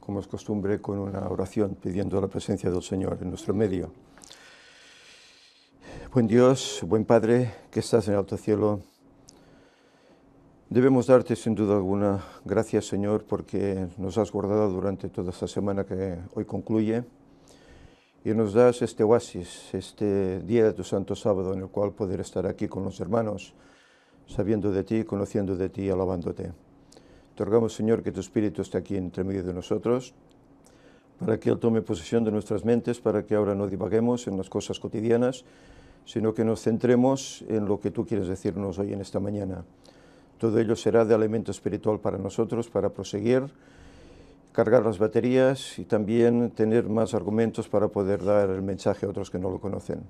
como es costumbre, con una oración pidiendo la presencia del Señor en nuestro medio. Buen Dios, buen Padre, que estás en el alto cielo, debemos darte sin duda alguna gracias, Señor, porque nos has guardado durante toda esta semana que hoy concluye y nos das este oasis, este día de tu santo sábado en el cual poder estar aquí con los hermanos, sabiendo de ti, conociendo de ti, alabándote. Te Señor, que tu Espíritu esté aquí entre medio de nosotros, para que Él tome posesión de nuestras mentes, para que ahora no divaguemos en las cosas cotidianas, sino que nos centremos en lo que tú quieres decirnos hoy en esta mañana. Todo ello será de alimento espiritual para nosotros, para proseguir, cargar las baterías y también tener más argumentos para poder dar el mensaje a otros que no lo conocen.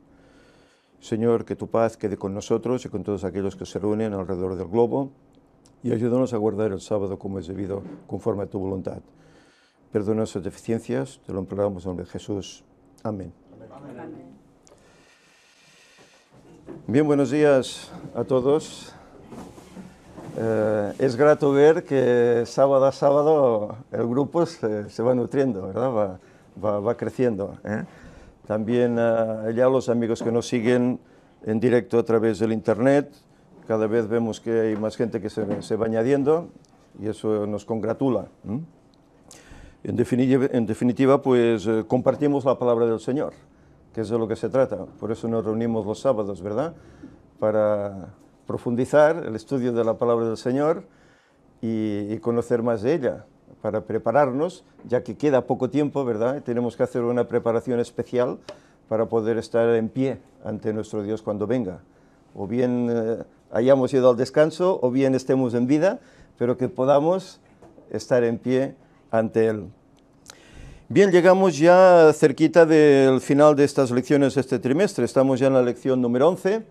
Señor, que tu paz quede con nosotros y con todos aquellos que se reúnen alrededor del globo y ayúdanos a guardar el sábado como es debido, conforme a tu voluntad. Perdona nuestras deficiencias, te lo imploramos en nombre de Jesús. Amén. Bien, buenos días a todos. Eh, es grato ver que sábado a sábado el grupo se, va nutriendo, ¿verdad? Va, creciendo. ¿eh? También eh, ya los amigos que nos siguen en directo a través del Internet, cada vez vemos que hay más gente que se, va añadiendo y eso nos congratula. En, definitiva, pues eh, compartimos la palabra del Señor, que es de lo que se trata. Por eso nos reunimos los sábados, ¿verdad? Para profundizar el estudio de la palabra del Señor y, conocer más de ella, para prepararnos, ya que queda poco tiempo, ¿verdad? Tenemos que hacer una preparación especial para poder estar en pie ante nuestro Dios cuando venga. O bien eh, hayamos ido al descanso o bien estemos en vida, pero que podamos estar en pie ante Él. Bien, llegamos ya cerquita del final de estas lecciones de este trimestre, estamos ya en la lección número 11.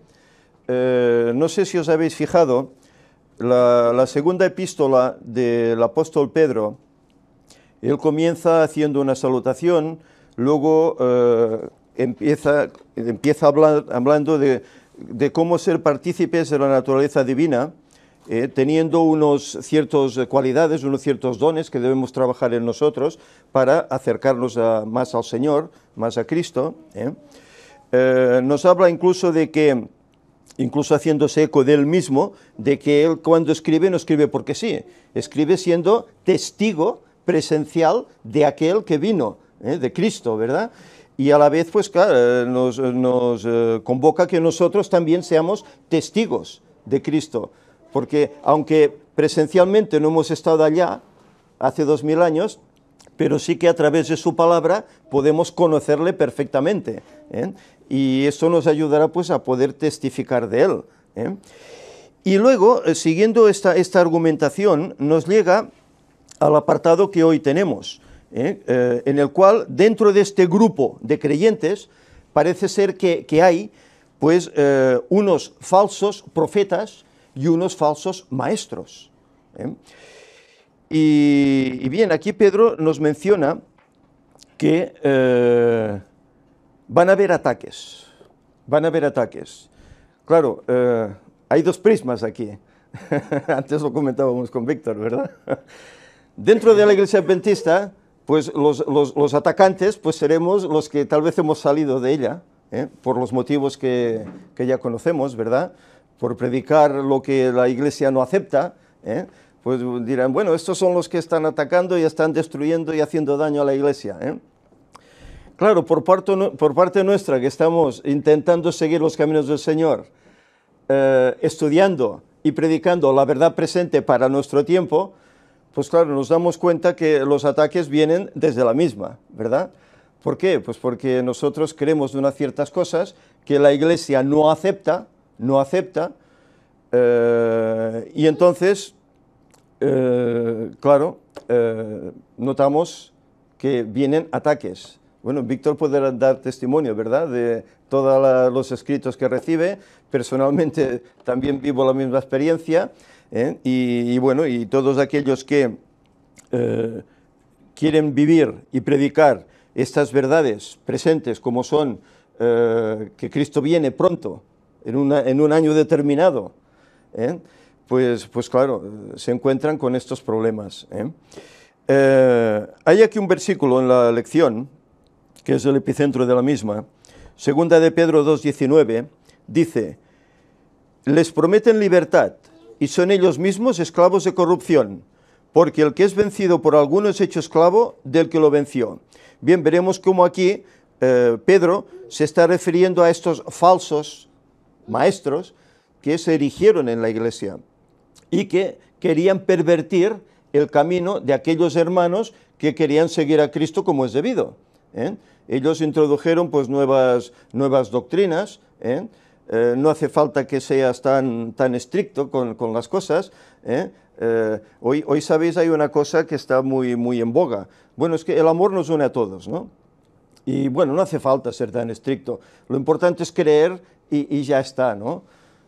Eh, no sé si os habéis fijado, la, segunda epístola del apóstol Pedro, él comienza haciendo una salutación, luego eh, empieza, empieza hablar, hablando de, de cómo ser partícipes de la naturaleza divina, eh, teniendo unos ciertos eh, cualidades, unos ciertos dones que debemos trabajar en nosotros para acercarnos más al Señor, más a Cristo. ¿eh? nos habla incluso de que, incluso haciéndose eco de él mismo, de que él cuando escribe no escribe porque sí, escribe siendo testigo presencial de aquel que vino, de Cristo, ¿verdad? y a la vez, pues claro, eh, nos, eh, eh, convoca que nosotros también seamos testigos de Cristo, porque aunque presencialmente no hemos estado allá hace dos mil años, pero sí que a través de su palabra podemos conocerle perfectamente, y eso nos ayudará pues a poder testificar de él. Y luego, siguiendo esta, esta argumentación, nos llega al apartado que hoy tenemos, ¿eh? Eh, en el cual dentro de este grupo de creyentes parece ser que, hay pues eh, unos falsos profetas y unos falsos maestros. Y, y, bien, aquí Pedro nos menciona que van a haber ataques, van a haber ataques. Claro, hay dos prismas aquí. Antes lo comentábamos con Víctor, ¿verdad? Dentro de la iglesia adventista pues los, atacantes pues seremos los que tal vez hemos salido de ella, ¿eh? por los motivos que, ya conocemos, ¿verdad? Por predicar lo que la Iglesia no acepta, ¿eh? pues dirán, bueno, estos son los que están atacando y están destruyendo y haciendo daño a la Iglesia. ¿eh? Claro, por parte nuestra, que estamos intentando seguir los caminos del Señor, estudiando y predicando la verdad presente para nuestro tiempo, pues claro, nos damos cuenta que los ataques vienen desde la misma, ¿verdad? ¿Por qué? Pues porque nosotros creemos de unas ciertas cosas que la Iglesia no acepta, no acepta, eh, y entonces, eh, claro, eh, notamos que vienen ataques. Bueno, Víctor puede dar testimonio, ¿verdad?, de todos los escritos que recibe. Personalmente también vivo la misma experiencia. ¿eh? y, bueno, y todos aquellos que eh, quieren vivir y predicar estas verdades presentes como son eh, que Cristo viene pronto, en, en un año determinado, pues, pues claro, se encuentran con estos problemas. hay aquí un versículo en la lección, que es el epicentro de la misma, segunda de Pedro 2.19, dice, les prometen libertad, y son ellos mismos esclavos de corrupción, porque el que es vencido por alguno es hecho esclavo del que lo venció. Bien, veremos cómo aquí eh, Pedro se está refiriendo a estos falsos maestros que se erigieron en la iglesia y que querían pervertir el camino de aquellos hermanos que querían seguir a Cristo como es debido. ¿eh? Ellos introdujeron pues nuevas, nuevas doctrinas, ¿eh? Eh, no hace falta que seas tan, estricto con, las cosas. ¿eh? Eh, hoy, hoy, sabéis, hay una cosa que está muy, muy en boga. Bueno, es que el amor nos une a todos, ¿no? Y bueno, no hace falta ser tan estricto. Lo importante es creer y, ya está, ¿no?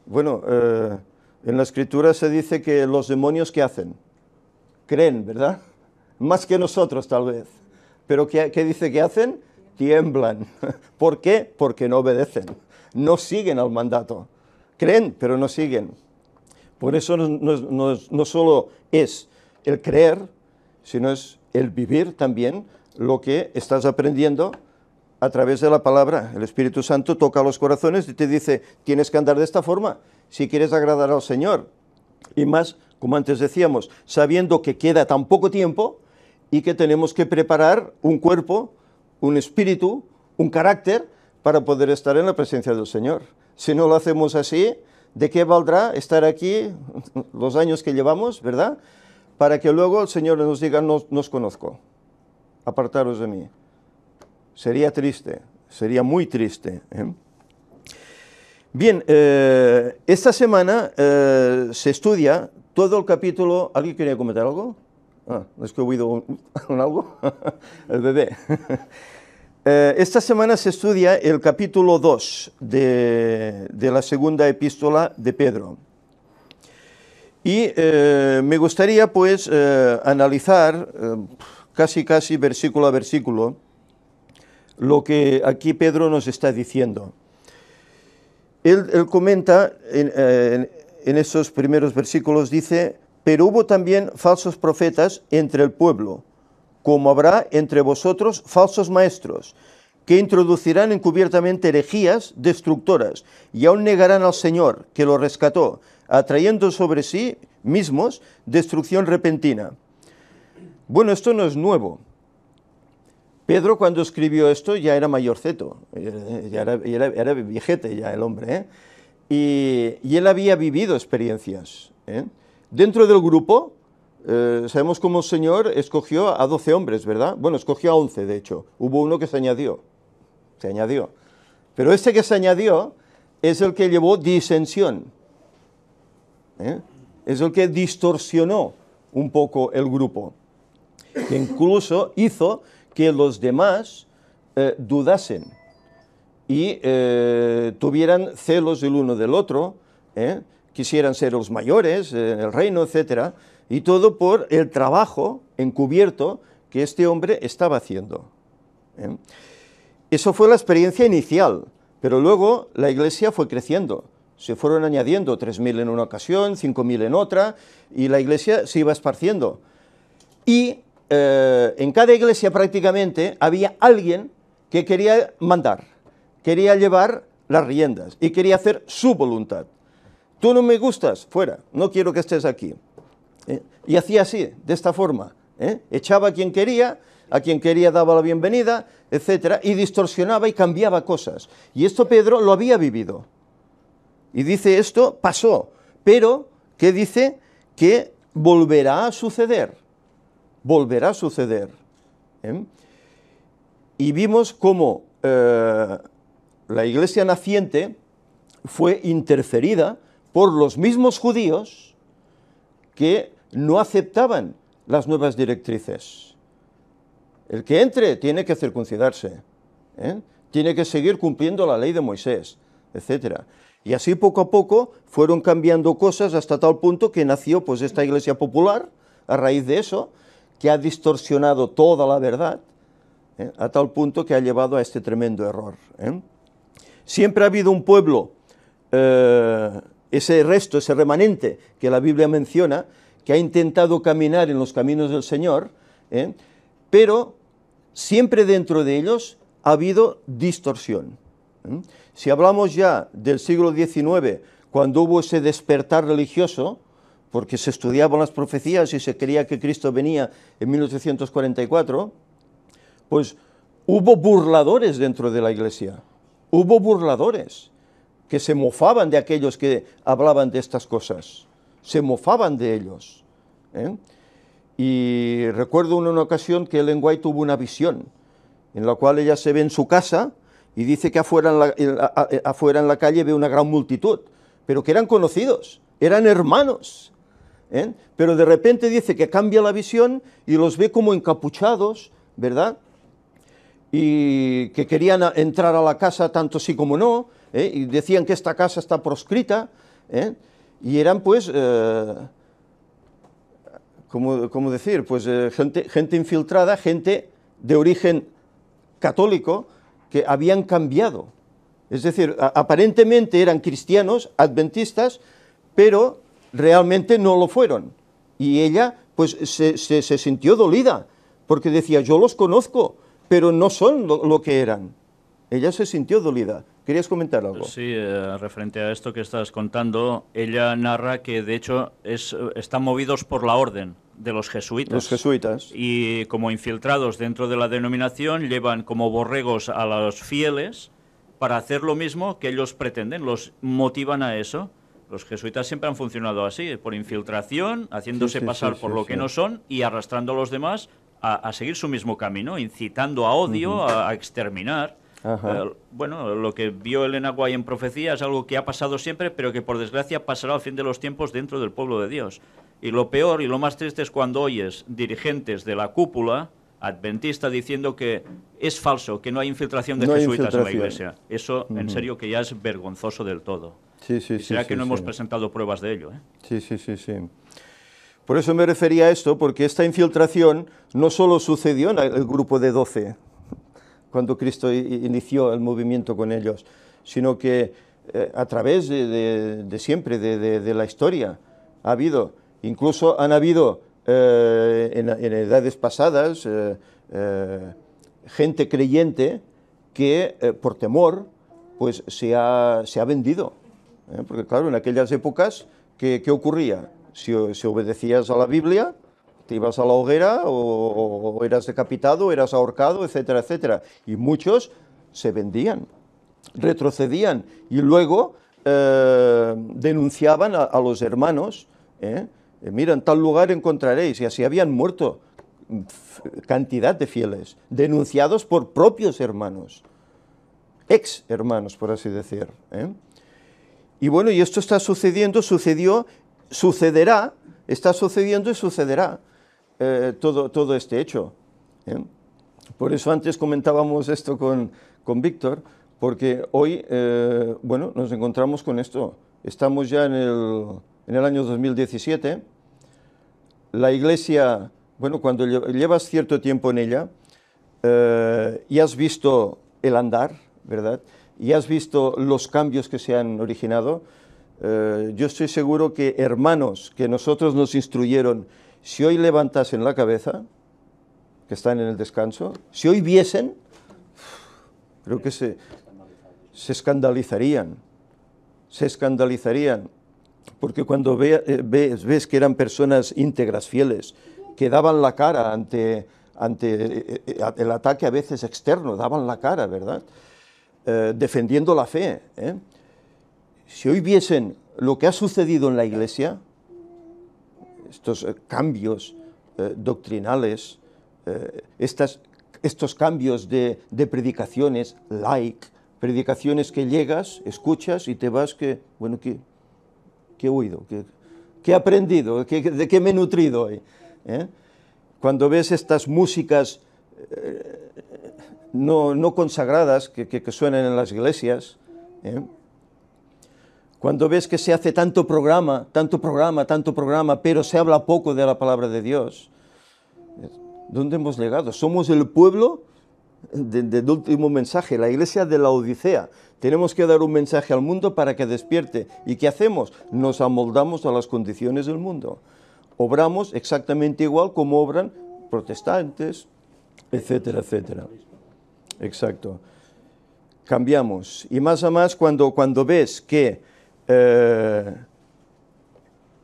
Bueno, en la escritura se dice que los demonios, ¿qué hacen? Creen, ¿verdad? Más que nosotros, tal vez. Pero ¿qué, qué dice que hacen? Tiemblan. ¿Por qué? Porque no obedecen no siguen al mandato. Creen, pero no siguen. Por eso no, solo es el creer, sino es el vivir también lo que estás aprendiendo a través de la palabra. El Espíritu Santo toca los corazones y te dice, tienes que andar de esta forma si quieres agradar al Señor. Y más, como antes decíamos, sabiendo que queda tan poco tiempo y que tenemos que preparar un cuerpo, un espíritu, un carácter para poder estar en la presencia del Señor. Si no lo hacemos así, ¿de qué valdrá estar aquí los años que llevamos, verdad? Para que luego el Señor nos diga, no nos conozco, apartaros de mí. Sería triste, sería muy triste. ¿eh? Bien, eh, esta semana eh, se estudia todo el capítulo. ¿Alguien quería comentar algo? Ah, es que he oído algo. el bebé. Eh, esta semana se estudia el capítulo 2 de, la segunda epístola de Pedro. Y eh, me gustaría pues eh, analizar casi casi versículo a versículo lo que aquí Pedro nos está diciendo. Él, comenta en, esos primeros versículos, dice, pero hubo también falsos profetas entre el pueblo como habrá entre vosotros falsos maestros, que introducirán encubiertamente herejías destructoras, y aún negarán al Señor, que lo rescató, atrayendo sobre sí mismos destrucción repentina. Bueno, esto no es nuevo. Pedro cuando escribió esto ya era mayorceto, eh, ya era, viejete ya el hombre, ¿eh? y, él había vivido experiencias. ¿eh? Dentro del grupo eh, sabemos cómo el Señor escogió a 12 hombres, ¿verdad? Bueno, escogió a 11, de hecho. Hubo uno que se añadió. Se añadió. Pero este que se añadió es el que llevó disensión. ¿eh? Es el que distorsionó un poco el grupo. Que incluso hizo que los demás eh, dudasen y tuvieran celos el uno del otro, quisieran ser los mayores en el reino, etcétera y todo por el trabajo encubierto que este hombre estaba haciendo. ¿eh? Eso fue la experiencia inicial, pero luego la iglesia fue creciendo. Se fueron añadiendo 3.000 en una ocasión, 5.000 en otra, y la iglesia se iba esparciendo. Y eh, en cada iglesia prácticamente había alguien que quería mandar, quería llevar las riendas y quería hacer su voluntad. Tú no me gustas, fuera, no quiero que estés aquí. Y hacía así, de esta forma. ¿eh? Echaba a quien quería, a quien quería daba la bienvenida, etcétera, y distorsionaba y cambiaba cosas. Y esto Pedro lo había vivido. Y dice esto pasó, pero que dice que volverá a suceder, volverá a suceder. ¿eh? Y vimos cómo eh, la iglesia naciente fue interferida por los mismos judíos que no aceptaban las nuevas directrices. El que entre tiene que circuncidarse, ¿eh? tiene que seguir cumpliendo la ley de Moisés, etc. Y así poco a poco fueron cambiando cosas hasta tal punto que nació pues esta iglesia popular a raíz de eso, que ha distorsionado toda la verdad, ¿eh? a tal punto que ha llevado a este tremendo error. ¿eh? Siempre ha habido un pueblo, ese resto, ese remanente que la Biblia menciona, que ha intentado caminar en los caminos del Señor, ¿eh? pero siempre dentro de ellos ha habido distorsión. ¿eh? Si hablamos ya del siglo XIX, cuando hubo ese despertar religioso, porque se estudiaban las profecías y se creía que Cristo venía en 1844, pues hubo burladores dentro de la iglesia, hubo burladores que se mofaban de aquellos que hablaban de estas cosas se mofaban de ellos. ¿eh? Y recuerdo una, ocasión que Ellen White tuvo una visión, en la cual ella se ve en su casa y dice que afuera en la, eh, afuera en la calle ve una gran multitud, pero que eran conocidos, eran hermanos. ¿eh? Pero de repente dice que cambia la visión y los ve como encapuchados, ¿verdad? Y que querían entrar a la casa tanto sí como no, y decían que esta casa está proscrita y eran pues, eh, ¿cómo, decir? Pues eh, gente, infiltrada, gente de origen católico que habían cambiado. Es decir, aparentemente eran cristianos, adventistas, pero realmente no lo fueron. Y ella pues se, sintió dolida, porque decía, yo los conozco, pero no son lo que eran. Ella se sintió dolida. ¿Querías comentar algo? Sí, eh, referente a esto que estás contando, ella narra que de hecho están movidos por la orden de los jesuitas. Los jesuitas. Y como infiltrados dentro de la denominación, llevan como borregos a los fieles para hacer lo mismo que ellos pretenden, los motivan a eso. Los jesuitas siempre han funcionado así, por infiltración, haciéndose pasar por lo que no son y arrastrando a los demás a, seguir su mismo camino, incitando a odio, a exterminar. Eh, bueno, lo que vio Elena Guay en profecía es algo que ha pasado siempre, pero que por desgracia pasará al fin de los tiempos dentro del pueblo de Dios. Y lo peor y lo más triste es cuando oyes dirigentes de la cúpula adventista diciendo que es falso, que no hay infiltración de jesuitas en la iglesia. Eso, en serio, que ya es vergonzoso del todo. Sí, sí, será que no hemos presentado pruebas de ello. ¿eh? Sí, sí, sí, sí. Por eso me refería a esto, porque esta infiltración no solo sucedió en el grupo de 12, cuando Cristo inició el movimiento con ellos, sino que eh, a través de, siempre, de, la historia, ha habido, incluso han habido eh, en, edades pasadas eh, gente creyente que por temor pues se ha, se ha vendido. Porque claro, en aquellas épocas, ¿qué, qué ocurría? Si, si obedecías a la Biblia, te ibas a la hoguera o, eras decapitado, eras ahorcado, etcétera, etcétera. Y muchos se vendían, retrocedían y luego eh, denunciaban a, los hermanos. ¿eh? Eh, mira, en tal lugar encontraréis, y así habían muerto mm, cantidad de fieles, denunciados por propios hermanos, ex hermanos, por así decir. Y bueno, y esto está sucediendo, sucedió, sucederá, está sucediendo y sucederá. Eh, todo, todo este hecho. ¿eh? Por eso antes comentábamos esto con, Víctor, porque hoy eh, bueno, nos encontramos con esto. Estamos ya en el, en el año 2017. La Iglesia, bueno, cuando llevas cierto tiempo en ella y has visto el andar, ¿verdad? Y has visto los cambios que se han originado, yo estoy seguro que hermanos que nosotros nos instruyeron si hoy levantasen la cabeza, que están en el descanso, si hoy viesen, creo que se, se escandalizarían, se escandalizarían, porque cuando ve, eh, ves, que eran personas íntegras, fieles, que daban la cara ante, ante eh, eh, el ataque a veces externo, daban la cara, ¿verdad? defendiendo la fe. Si hoy viesen lo que ha sucedido en la iglesia, estos eh, cambios eh, doctrinales, eh, estas, estos cambios de, predicaciones like, predicaciones que llegas, escuchas y te vas que, bueno, qué he oído, que, he aprendido, de qué me he nutrido Cuando ves estas músicas no, consagradas que, que, suenan en las iglesias, ¿eh? Cuando ves que se hace tanto programa, tanto programa, tanto programa, pero se habla poco de la palabra de Dios, ¿dónde hemos llegado? Somos el pueblo del último mensaje, la iglesia de la Odisea. Tenemos que dar un mensaje al mundo para que despierte. ¿Y qué hacemos? Nos amoldamos a las condiciones del mundo. Obramos exactamente igual como obran protestantes, etcétera, etcétera. Exacto. Cambiamos. Y más a más cuando, cuando ves que eh,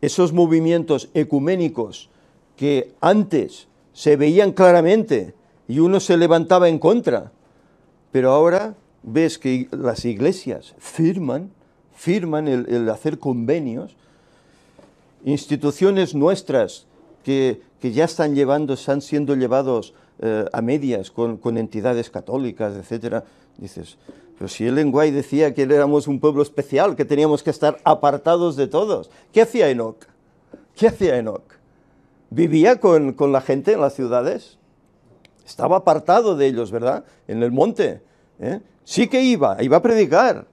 esos movimientos ecuménicos que antes se veían claramente y uno se levantaba en contra, pero ahora ves que las iglesias firman, firman el, hacer convenios, instituciones nuestras que, ya están llevando, están siendo llevados eh, a medias con, con entidades católicas, etcétera, dices, pero si el enguay decía que éramos un pueblo especial, que teníamos que estar apartados de todos, ¿qué hacía Enoch? ¿Qué hacía Enoch? ¿Vivía con, la gente en las ciudades? Estaba apartado de ellos, ¿verdad? En el monte. ¿eh? Sí que iba, iba a predicar,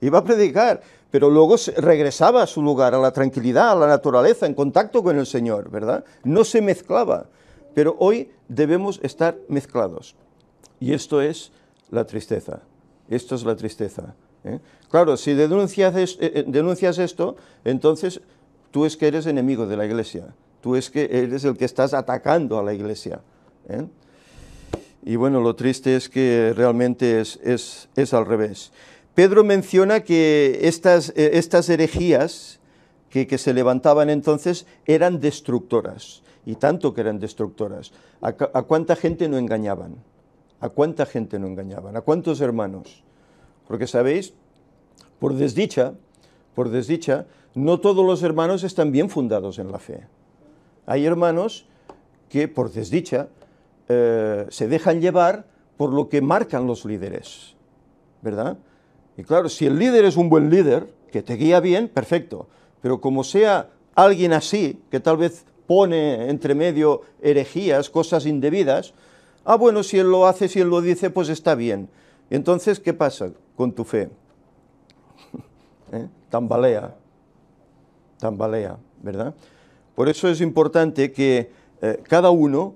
iba a predicar, pero luego regresaba a su lugar, a la tranquilidad, a la naturaleza, en contacto con el Señor, ¿verdad? No se mezclaba, pero hoy debemos estar mezclados. Y esto es la tristeza. Esto es la tristeza. ¿eh? Claro, si eh, eh, denuncias, esto, entonces tú es que eres enemigo de la iglesia, tú es que eres el que estás atacando a la iglesia. Y bueno, lo triste es que realmente es, al revés. Pedro menciona que estas, estas herejías que, se levantaban entonces eran destructoras, y tanto que eran destructoras. a cuánta gente no engañaban? ¿A cuánta gente no engañaban? ¿A cuántos hermanos? Porque sabéis, por desdicha, por desdicha, no todos los hermanos están bien fundados en la fe. Hay hermanos que, por desdicha, eh, se dejan llevar por lo que marcan los líderes, ¿verdad? Y claro, si el líder es un buen líder, que te guía bien, perfecto, pero como sea alguien así, que tal vez pone entre medio herejías, cosas indebidas, Ah, bueno, si Él lo hace, si Él lo dice, pues está bien. Entonces, ¿qué pasa con tu fe? ¿Eh? Tambalea, tambalea, ¿verdad? Por eso es importante que eh, cada uno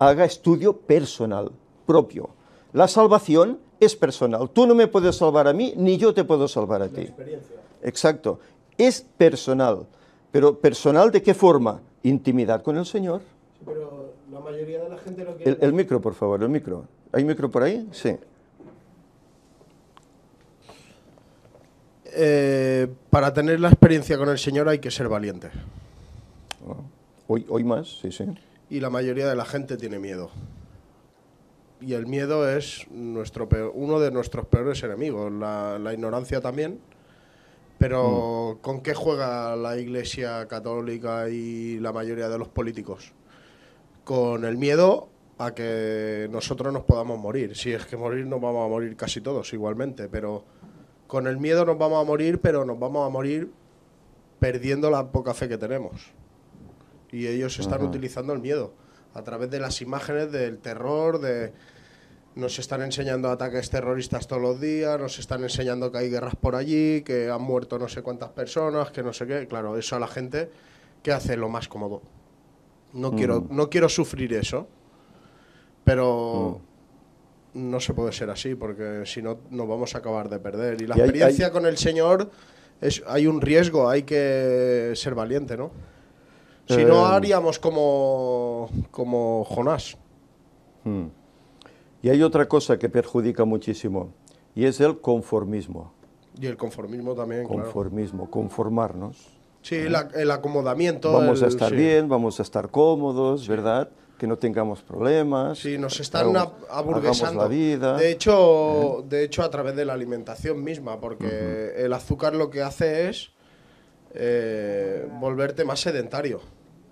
haga estudio personal, propio. La salvación es personal. Tú no me puedes salvar a mí, ni yo te puedo salvar a ti. Exacto. Es personal. Pero personal de qué forma? Intimidad con el Señor pero la mayoría de la gente lo quiere... El, micro, por favor, el micro. ¿Hay micro por ahí? Sí. Eh, para tener la experiencia con el Señor hay que ser valiente. Oh, hoy, hoy más, sí, sí. Y la mayoría de la gente tiene miedo. Y el miedo es nuestro uno de nuestros peores enemigos, la, ignorancia también. Pero mm. ¿con qué juega la Iglesia Católica y la mayoría de los políticos? con el miedo a que nosotros nos podamos morir. Si es que morir nos vamos a morir casi todos igualmente, pero con el miedo nos vamos a morir, pero nos vamos a morir perdiendo la poca fe que tenemos. Y ellos están utilizando el miedo a través de las imágenes del terror, de nos están enseñando ataques terroristas todos los días, nos están enseñando que hay guerras por allí, que han muerto no sé cuántas personas, que no sé qué. Claro, eso a la gente que hace lo más cómodo. No, quiero, mm. no quiero sufrir eso, pero mm. no se puede ser así, porque si no, nos vamos a acabar de perder. Y la experiencia con el Señor, es, hay un riesgo, hay que ser valiente, ¿no? Si no, eh. haríamos como, Jonás. Mm. Y hay otra cosa que perjudica muchísimo, y es el conformismo. Y el conformismo también. Conformismo, conformarnos. Sí, el acomodamiento. Vamos a estar bien, vamos a estar cómodos, ¿verdad? Que no tengamos problemas. Sí, nos están aburguesando. la vida. De hecho, de hecho, a través de la alimentación misma, porque el azúcar lo que hace es eh, volverte más sedentario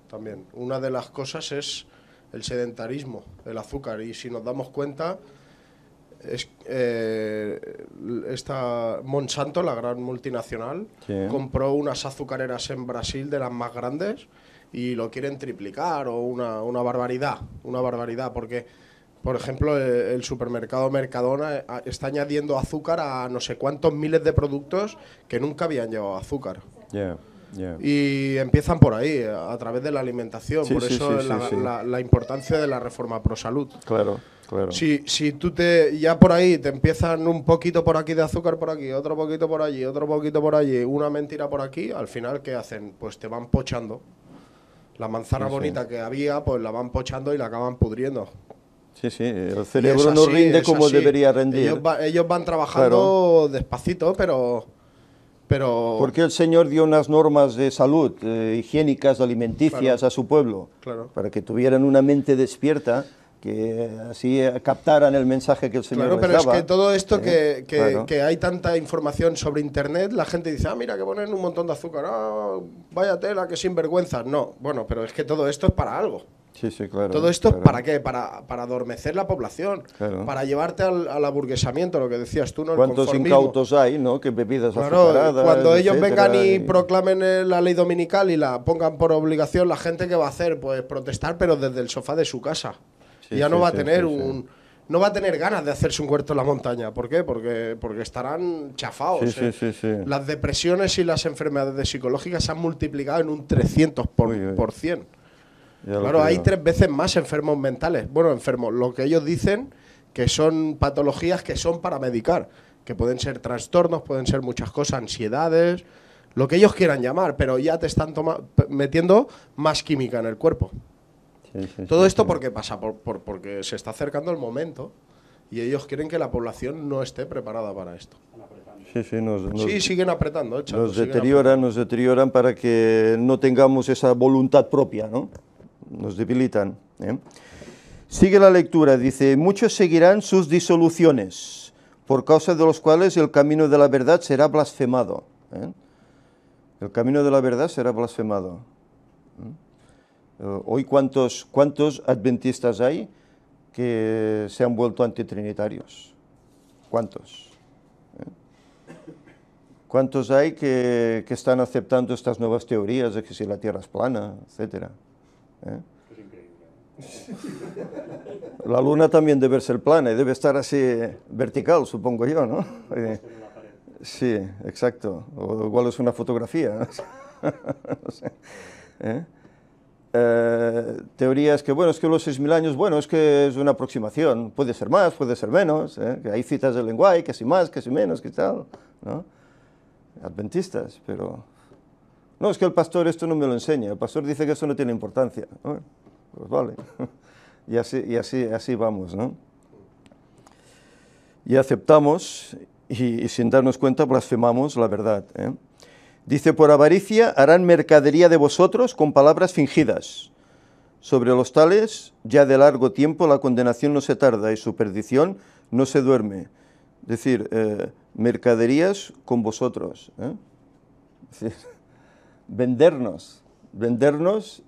también. Una de las cosas es el sedentarismo, el azúcar. Y si nos damos cuenta, es, eh, esta Monsanto, la gran multinacional, compró unas azucareras en Brasil de las más grandes y lo quieren triplicar o una, una barbaridad, una barbaridad, porque, por ejemplo, e, el, supermercado Mercadona eh, está añadiendo azúcar a no sé cuántos miles de productos que nunca habían llevado azúcar. Y empiezan por ahí, a través de la alimentación. por eso la, importancia de la reforma pro salud. Claro, claro. Si, si tú te, ya por ahí te empiezan un poquito por aquí de azúcar por aquí, otro poquito por allí, otro poquito por allí, una mentira por aquí, al final, ¿qué hacen? Pues te van pochando. La manzana bonita que había, pues la van pochando y la acaban pudriendo. Sí, sí, el cerebro no rinde como debería rendir. Ellos, van trabajando despacito, pero pero... qué el Señor dio unas normas de salud, eh, higiénicas, alimenticias a su pueblo, para que tuvieran una mente despierta, que así eh, captaran el mensaje que el Señor les Claro, pero es que todo esto eh, que, hay tanta información sobre Internet, la gente dice, ah, mira que ponen un montón de azúcar, ah, vaya tela, que sinvergüenza. No, bueno, pero es que todo esto es para algo. Todo esto para qué? Para, para adormecer la población, para llevarte al, al, aburguesamiento, lo que decías tú, ¿no? ¿Cuántos incautos hay, no? Que bebidas Cuando ellos vengan y, proclamen eh, la ley dominical y la pongan por obligación, la gente que va a hacer, pues protestar, pero desde el sofá de su casa. ya no va a tener un no va a tener ganas de hacerse un huerto en la montaña. ¿Por qué? Porque, porque estarán chafados. Eh. las depresiones y las enfermedades psicológicas se han multiplicado en un 300%. Por, Claro, hay tres veces más enfermos mentales. Bueno, enfermos, lo que ellos dicen que son patologías que son para medicar, que pueden ser trastornos, pueden ser muchas cosas, ansiedades, lo que ellos quieran llamar, pero ya te están metiendo más química en el cuerpo. Todo esto porque pasa, porque se está acercando el momento y ellos quieren que la población no esté preparada para esto. Sí, sí, nos, sí, siguen apretando. nos deterioran, nos deterioran para que no tengamos esa voluntad propia, ¿no? nos debilitan. ¿eh? Sigue la lectura, dice, muchos seguirán sus disoluciones, por causa de los cuales el camino de la verdad será blasfemado. ¿eh? El camino de la verdad será blasfemado. ¿eh? Hoy, ¿cuántos, ¿cuántos adventistas hay que se han vuelto antitrinitarios? ¿Cuántos? ¿Cuántos hay que, que, están aceptando estas nuevas teorías de que si la Tierra es plana, etcétera? ¿Eh? La luna también debe ser plana y debe estar así vertical, supongo yo, ¿no? Eh, sí, exacto. O igual es una fotografía. ¿Eh? teorías que, bueno, es que los 6.000 años, bueno, es que es una aproximación, puede ser más, puede ser menos, hay citas del lenguaje, que si más, que si menos, que tal, ¿no? Adventistas, pero no, es que el pastor esto no me lo enseña, el pastor dice que eso no tiene importancia. Ah, pues vale, y así, y así, así vamos, ¿no? Y aceptamos y, sin darnos cuenta blasfemamos la verdad. ¿eh? Dice, por avaricia harán mercadería de vosotros con palabras fingidas. Sobre los tales, ya de largo tiempo la condenación no se tarda y su perdición no se duerme. Es decir, eh, mercaderías con vosotros. ¿eh? Es decir, vendernos, vendernos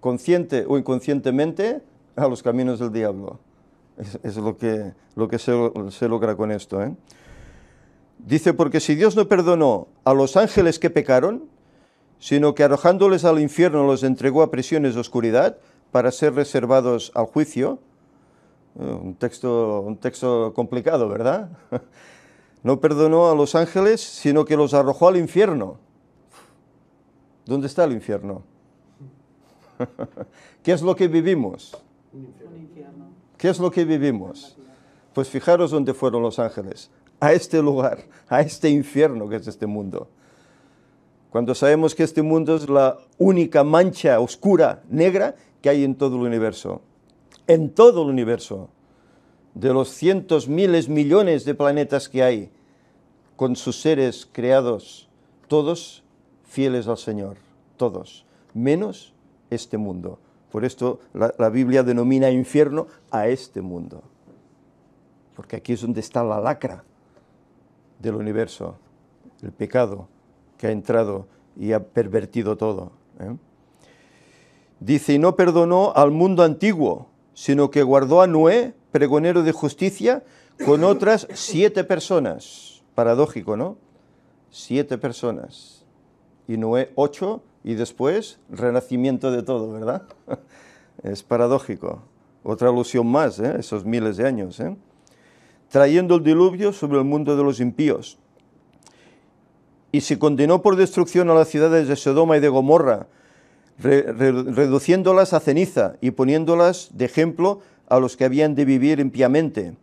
consciente o inconscientemente a los caminos del diablo. Es, lo que, lo que se, logra con esto. ¿eh? Dice, porque si Dios no perdonó a los ángeles que pecaron, sino que arrojándoles al infierno los entregó a prisiones de oscuridad para ser reservados al juicio, eh, un texto, un texto complicado, ¿verdad? No perdonó a los ángeles, sino que los arrojó al infierno ¿Dónde está el infierno? ¿Qué es lo que vivimos? ¿Qué es lo que vivimos? Pues fijaros dónde fueron los ángeles, a este lugar, a este infierno que es este mundo. Cuando sabemos que este mundo es la única mancha oscura, negra, que hay en todo el universo. En todo el universo. De los cientos, miles, millones de planetas que hay, con sus seres creados, todos fieles al Señor, todos, menos este mundo. Por esto la, Biblia denomina infierno a este mundo, porque aquí es donde está la lacra del universo, el pecado que ha entrado y ha pervertido todo. ¿eh? Dice, y no perdonó al mundo antiguo, sino que guardó a Noé, pregonero de justicia, con otras siete personas. Paradójico, ¿no? Siete personas y Noé 8, y después renacimiento de todo, ¿verdad? Es paradójico. Otra alusión más, ¿eh? esos miles de años. ¿eh? Trayendo el diluvio sobre el mundo de los impíos. Y se condenó por destrucción a las ciudades de Sodoma y de Gomorra, reduciéndolas a ceniza y poniéndolas de ejemplo a los que habían de vivir impíamente.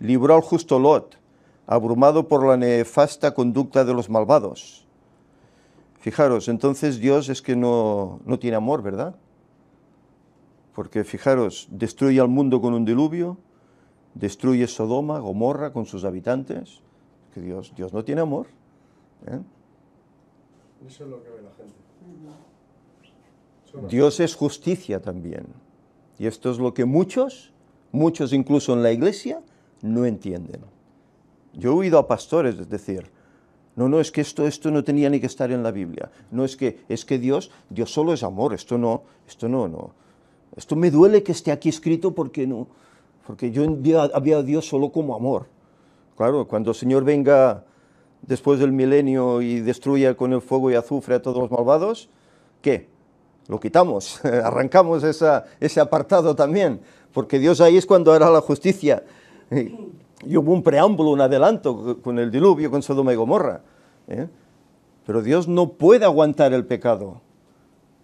Libró al justo Lot, abrumado por la nefasta conducta de los malvados. Fijaros, entonces Dios es que no, tiene amor, ¿verdad? Porque fijaros, destruye al mundo con un diluvio, destruye Sodoma, Gomorra con sus habitantes, que Dios, Dios no tiene amor. ¿eh? Dios es justicia también. Y esto es lo que muchos, muchos incluso en la iglesia, no entienden. Yo he oído a pastores, es decir, no, no, es que esto, esto no tenía ni que estar en la Biblia. No es que, es que Dios, Dios solo es amor. Esto no, esto no, no. Esto me duele que esté aquí escrito porque no, porque yo había a Dios solo como amor. Claro, cuando el Señor venga después del milenio y destruya con el fuego y azufre a todos los malvados, ¿qué? Lo quitamos, arrancamos ese apartado también, porque Dios ahí es cuando hará la justicia y hubo un preámbulo, un adelanto con el diluvio, con Sodoma y Gomorra. ¿eh? Pero Dios no puede aguantar el pecado.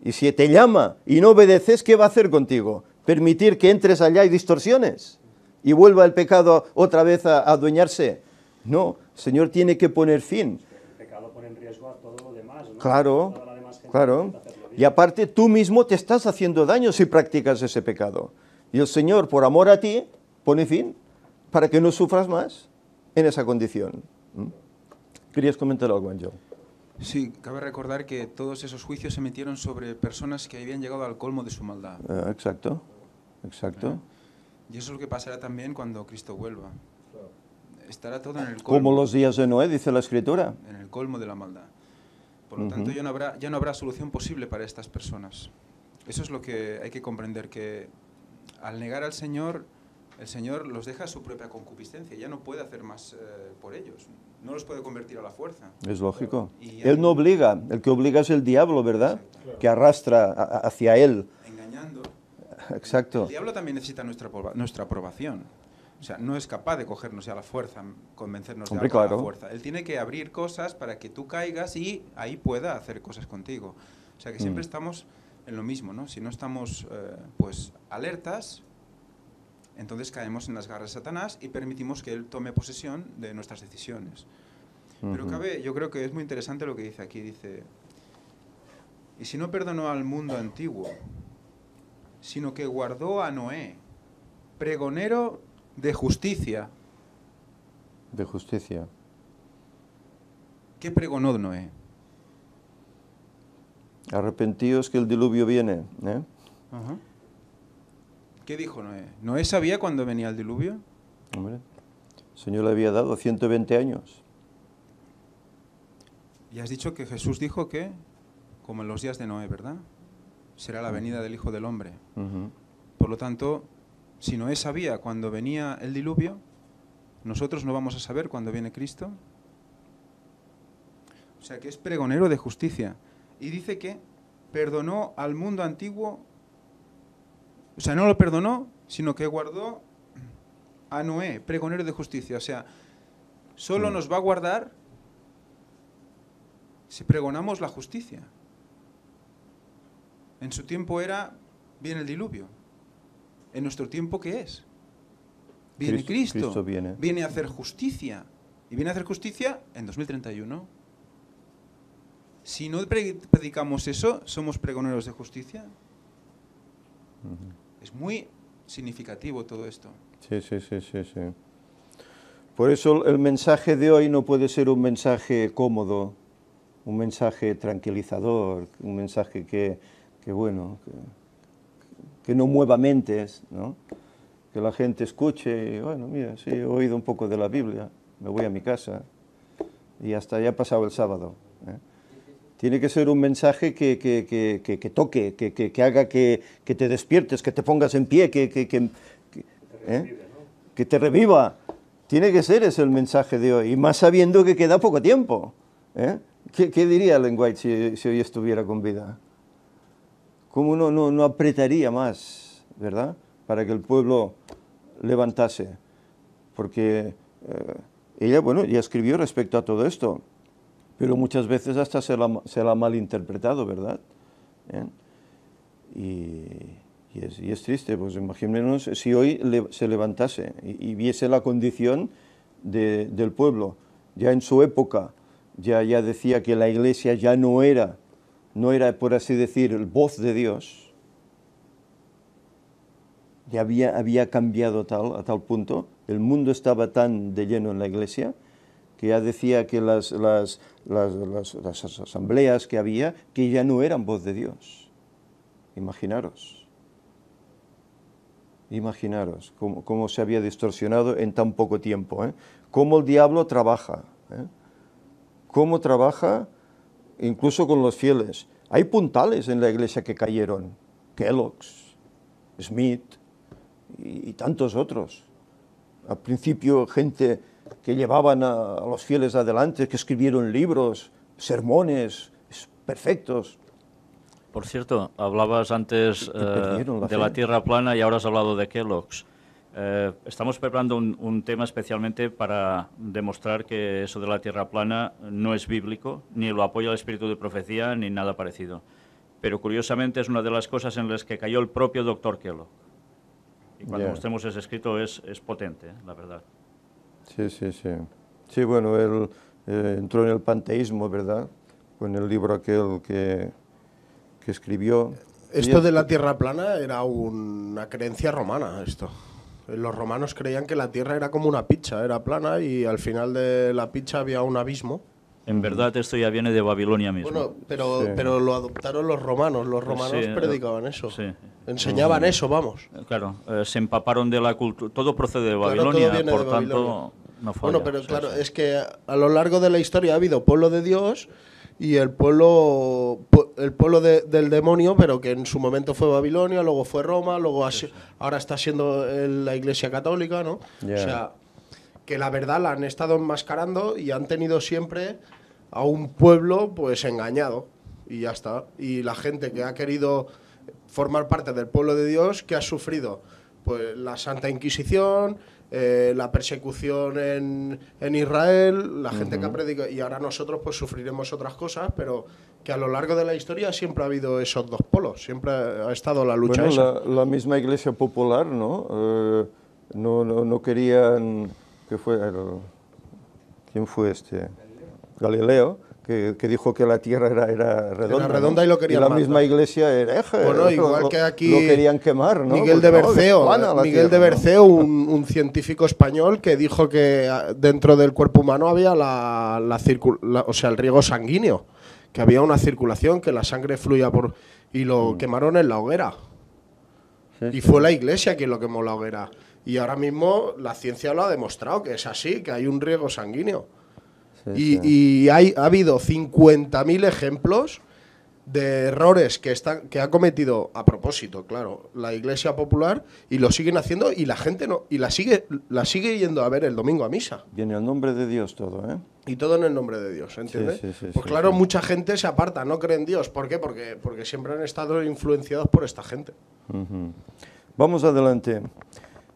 Y si te llama y no obedeces, ¿qué va a hacer contigo? Permitir que entres allá y distorsiones y vuelva el pecado otra vez a, adueñarse. No, el Señor tiene que poner fin. El pecado pone en riesgo a todo lo demás. Claro, claro. Y aparte tú mismo te estás haciendo daño si practicas ese pecado. Y el Señor, por amor a ti, pone fin para que no sufras más en esa condición. ¿Mm? ¿Querías comentar algo, Angel? Sí, cabe recordar que todos esos juicios se metieron sobre personas que habían llegado al colmo de su maldad. Ah, exacto, exacto. ¿Eh? Y eso es lo que pasará también cuando Cristo vuelva. Estará todo en el colmo. Como los días de Noé, dice la Escritura. En el colmo de la maldad. Por lo tanto, ya no habrá solución posible para estas personas. Eso es lo que hay que comprender, que al negar al Señor el Señor los deja a su propia concupiscencia, ya no puede hacer más eh, por ellos, no los puede convertir a la fuerza. Es lógico. él no obliga, el que obliga es el diablo, ¿verdad? Que arrastra hacia él. Engañando. Exacto. El diablo también necesita nuestra, nuestra aprobación. O sea, no es capaz de cogernos ya a la fuerza, convencernos de a la fuerza. Él tiene que abrir cosas para que tú caigas y ahí pueda hacer cosas contigo. O sea, que siempre mm. estamos en lo mismo, ¿no? Si no estamos, eh, pues, alertas, entonces caemos en las garras de Satanás y permitimos que él tome posesión de nuestras decisiones. Pero cabe, yo creo que es muy interesante lo que dice aquí, dice, y si no perdonó al mundo antiguo, sino que guardó a Noé, pregonero de justicia. De justicia. ¿Qué pregonó Noé? Arrepentíos que el diluvio viene. ¿eh? ¿Qué dijo Noé? ¿Noé sabía cuándo venía el diluvio? Hombre, el Señor le había dado 120 años. Y has dicho que Jesús dijo que, como en los días de Noé, ¿verdad? Será la venida del Hijo del Hombre. Por lo tanto, si Noé sabía cuando venía el diluvio, nosotros no vamos a saber cuándo viene Cristo. O sea que es pregonero de justicia. Y dice que perdonó al mundo antiguo o sea, no lo perdonó, sino que guardó a Noé, pregonero de justicia. O sea, solo mm. nos va a guardar si pregonamos la justicia. En su tiempo era, viene el diluvio. En nuestro tiempo, ¿qué es? Viene Cristo, viene. a hacer justicia. Y viene a hacer justicia en 2031. Si no predicamos eso, ¿somos pregoneros de justicia? Es muy significativo todo esto. Sí, sí, sí, sí, sí. Por eso el mensaje de hoy no puede ser un mensaje cómodo, un mensaje tranquilizador, un mensaje que, bueno, que, no mueva mentes, ¿no? que la gente escuche y, bueno, mira, sí, he oído un poco de la Biblia, me voy a mi casa y hasta ya ha pasado el sábado. ¿eh? Tiene que ser un mensaje que, que, toque, que, haga que, te despiertes, que te pongas en pie, que, ¿eh? que, te reviva. Tiene que ser ese el mensaje de hoy, y más sabiendo que queda poco tiempo. ¿eh? ¿Qué, diría Ellen White si, si, hoy estuviera con vida? ¿Cómo no, no, apretaría más, verdad? Para que el pueblo levantase. Porque eh, ella, bueno, ya escribió respecto a todo esto pero muchas veces hasta se la, se la ha malinterpretado, ¿verdad? ¿Eh? Y, es, triste, pues imagínense si hoy se levantase y, viese la condición del pueblo. Ya en su época ya, ya decía que la iglesia ya no era, no era, por así decir, el voz de Dios. Ya había, había cambiado tal, a tal punto, el mundo estaba tan de lleno en la iglesia que ya decía que las, asambleas que había, que ya no eran voz de Dios. Imaginaros. Imaginaros cómo, se había distorsionado en tan poco tiempo. ¿eh? Cómo el diablo trabaja. ¿eh? Cómo trabaja incluso con los fieles. Hay puntales en la iglesia que cayeron. Kellogg's, Smith y tantos otros. Al principio gente que llevaban a, los fieles adelante, que escribieron libros, sermones perfectos. Por cierto, hablabas antes eh, de la Tierra plana y ahora has hablado de Kellogg's. Eh, estamos preparando un, tema especialmente para demostrar que eso de la Tierra plana no es bíblico, ni lo apoya el espíritu de profecía, ni nada parecido. Pero curiosamente es una de las cosas en las que cayó el propio doctor Kellogg. Y cuando mostremos ese escrito es, potente, la verdad. Sí, sí, sí. Sí, bueno, él eh, entró en el panteísmo, ¿verdad? Con el libro aquel que, que escribió. Esto de la este- Tierra plana era una creencia romana, esto. Los romanos creían que la Tierra era como una picha, era plana y al final de la picha había un abismo en verdad esto ya viene de Babilonia mismo. Bueno, pero, pero lo adoptaron los romanos, los pues romanos predicaban eh, eso. Sí. Enseñaban eso, vamos. Eh, claro, eh, se empaparon de la cultura, todo procede de Babilonia, por tanto no fue... Bueno, pero claro, es que a lo largo de la historia ha habido pueblo de Dios y el pueblo el pueblo del demonio, pero que en su momento fue Babilonia, luego fue Roma, luego ahora está siendo la Iglesia Católica, ¿no? O sea, que la verdad la han estado enmascarando y han tenido siempre a un pueblo pues engañado y ya está. Y la gente que ha querido formar parte del pueblo de Dios que ha sufrido pues la Santa Inquisición, eh, la persecución en, en Israel, la gente que ha predicado y ahora nosotros pues sufriremos otras cosas, pero que a lo largo de la historia siempre ha habido esos dos polos, siempre ha estado la lucha. esa. La, la, misma Iglesia popular, ¿no? Eh, no, no, no querían fue eh, ¿quién fue este? Galileo, que, que, dijo que la Tierra era, era redonda. Era redonda y lo querían la misma iglesia era Bueno, igual lo, que aquí... querían quemar, ¿no? Miguel de Berceo, Miguel de un, científico español que dijo que ah, dentro del cuerpo humano había la, la, o sea, el riego sanguíneo, que había una circulación, que la sangre fluía por... Y lo mm. quemaron en la hoguera. y fue la iglesia quien lo quemó la hoguera. Y ahora mismo la ciencia lo ha demostrado, que es así, que hay un riego sanguíneo. y, hay, ha habido 50.000 ejemplos de errores que, está, que ha cometido a propósito, claro, la Iglesia Popular y lo siguen haciendo y la gente no y la sigue la sigue yendo a ver el domingo a misa. Viene en el nombre de Dios todo, ¿eh? Y todo en el nombre de Dios, ¿entiendes? pues claro, mucha gente se aparta, no cree en Dios, ¿por qué? Porque porque siempre han estado influenciados por esta gente. Vamos adelante.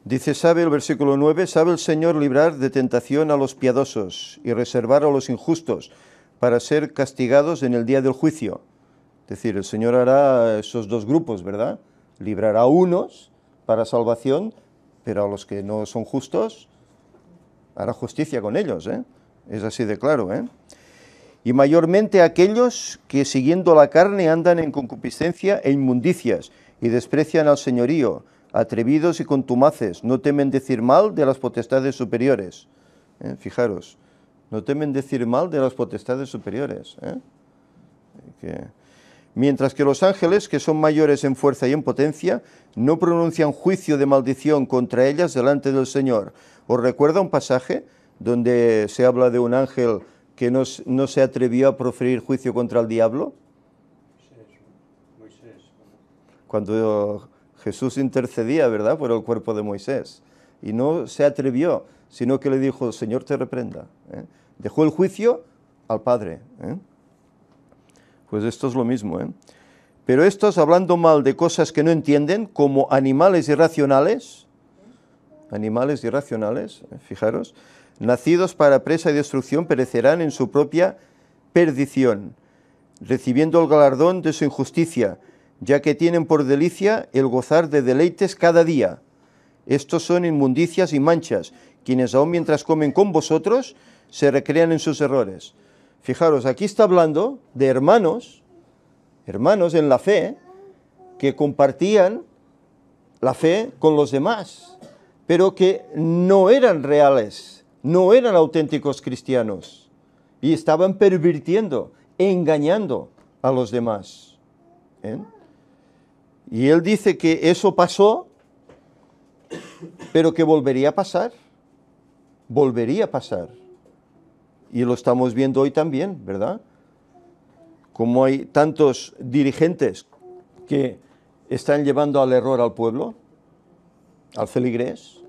Dice, sabe el versículo 9, sabe el Señor librar de tentación a los piadosos y reservar a los injustos para ser castigados en el día del juicio. Es decir, el Señor hará esos dos grupos, ¿verdad? Librará a unos para salvación, pero a los que no son justos, hará justicia con ellos, ¿eh? Es así de claro, ¿eh? Y mayormente aquellos que siguiendo la carne andan en concupiscencia e inmundicias y desprecian al señorío atrevidos y contumaces, no temen decir mal de las potestades superiores. Eh, fijaros, no temen decir mal de las potestades superiores. ¿eh? Mientras que los ángeles, que son mayores en fuerza y en potencia, no pronuncian juicio de maldición contra ellas delante del Señor. Os recuerda un pasaje donde se habla de un ángel que no, no se atrevió a proferir juicio contra el diablo. Cuando Jesús intercedía, ¿verdad?, por el cuerpo de Moisés. Y no se atrevió, sino que le dijo, Señor te reprenda. ¿eh? Dejó el juicio al Padre. ¿eh? Pues esto es lo mismo. ¿eh? Pero estos, hablando mal de cosas que no entienden, como animales irracionales, animales irracionales, ¿eh? fijaros, nacidos para presa y destrucción, perecerán en su propia perdición, recibiendo el galardón de su injusticia ya que tienen por delicia el gozar de deleites cada día. Estos son inmundicias y manchas, quienes aún mientras comen con vosotros se recrean en sus errores. Fijaros, aquí está hablando de hermanos, hermanos en la fe, que compartían la fe con los demás, pero que no eran reales, no eran auténticos cristianos y estaban pervirtiendo, engañando a los demás. ¿Eh? Y él dice que eso pasó, pero que volvería a pasar. Volvería a pasar. Y lo estamos viendo hoy también, ¿verdad? Como hay tantos dirigentes que están llevando al error al pueblo, al feligrés.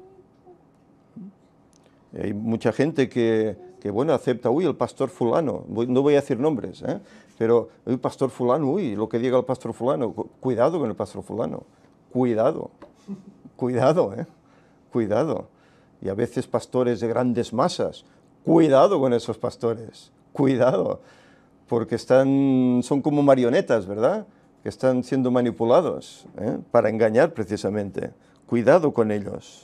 Hay mucha gente que, que bueno, acepta, uy, el pastor fulano, no voy a decir nombres, ¿eh? Pero el pastor fulano, uy, lo que diga el pastor fulano, cuidado con el pastor fulano, cuidado, cuidado, ¿eh? cuidado. Y a veces pastores de grandes masas, cuidado con esos pastores, cuidado, porque están, son como marionetas, ¿verdad? Que están siendo manipulados ¿eh? para engañar precisamente. Cuidado con ellos.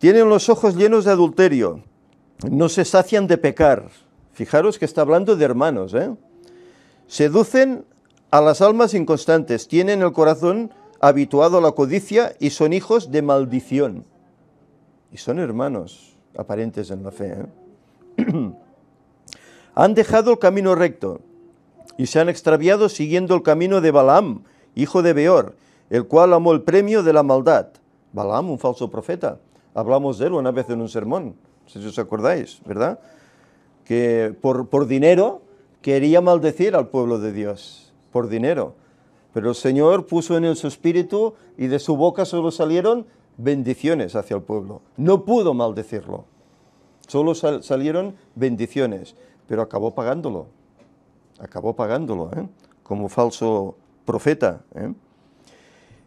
Tienen los ojos llenos de adulterio, no se sacian de pecar Fijaros que está hablando de hermanos, ¿eh? Seducen a las almas inconstantes, tienen el corazón habituado a la codicia y son hijos de maldición. Y son hermanos aparentes en la fe. ¿eh? han dejado el camino recto y se han extraviado siguiendo el camino de Balaam, hijo de Beor, el cual amó el premio de la maldad. Balaam, un falso profeta. Hablamos de él una vez en un sermón, si os acordáis, ¿verdad? que por, por dinero quería maldecir al pueblo de Dios, por dinero. Pero el Señor puso en él su espíritu y de su boca solo salieron bendiciones hacia el pueblo. No pudo maldecirlo. Solo salieron bendiciones, pero acabó pagándolo. Acabó pagándolo, ¿eh? como falso profeta. ¿eh?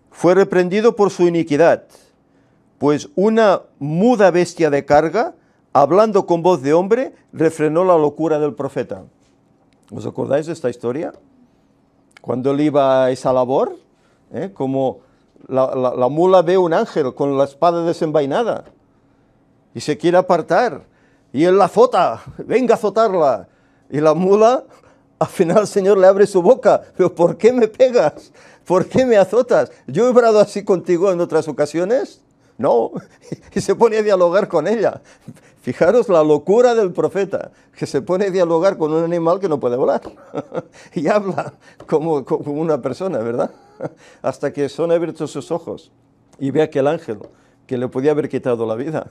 Fue reprendido por su iniquidad, pues una muda bestia de carga hablando con voz de hombre, refrenó la locura del profeta. ¿Os acordáis de esta historia? Cuando él iba a esa labor, ¿eh? como la, mula ve un ángel con la espada desenvainada y se quiere apartar, y él la azota, venga a azotarla, y la mula, al final el Señor le abre su boca, pero ¿por qué me pegas? ¿Por qué me azotas? Yo he hablado así contigo en otras ocasiones. No, y se pone a dialogar con ella. Fijaros la locura del profeta, que se pone a dialogar con un animal que no puede volar. y habla como, una persona, ¿verdad? Hasta que son abiertos sus ojos y ve aquel ángel que le podía haber quitado la vida.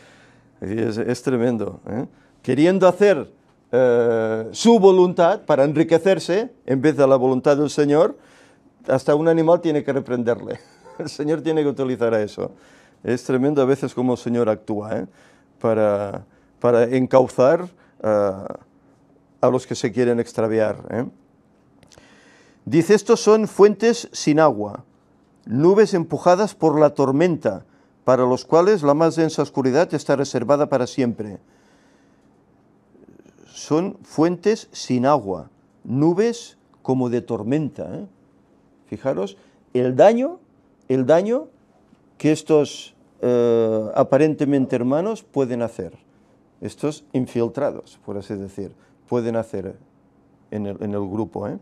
es, tremendo. ¿eh? Queriendo hacer eh, su voluntad para enriquecerse en vez de la voluntad del Señor, hasta un animal tiene que reprenderle. El Señor tiene que utilizar a eso. Es tremendo a veces como el Señor actúa. ¿eh? para, para encauzar eh, a los que se quieren extraviar. ¿eh? Dice, estos son fuentes sin agua, nubes empujadas por la tormenta, para los cuales la más densa oscuridad está reservada para siempre. Son fuentes sin agua, nubes como de tormenta. ¿eh? Fijaros el daño, el daño que estos eh, aparentemente hermanos pueden hacer, estos infiltrados, por así decir, pueden hacer en el, grupo. ¿eh?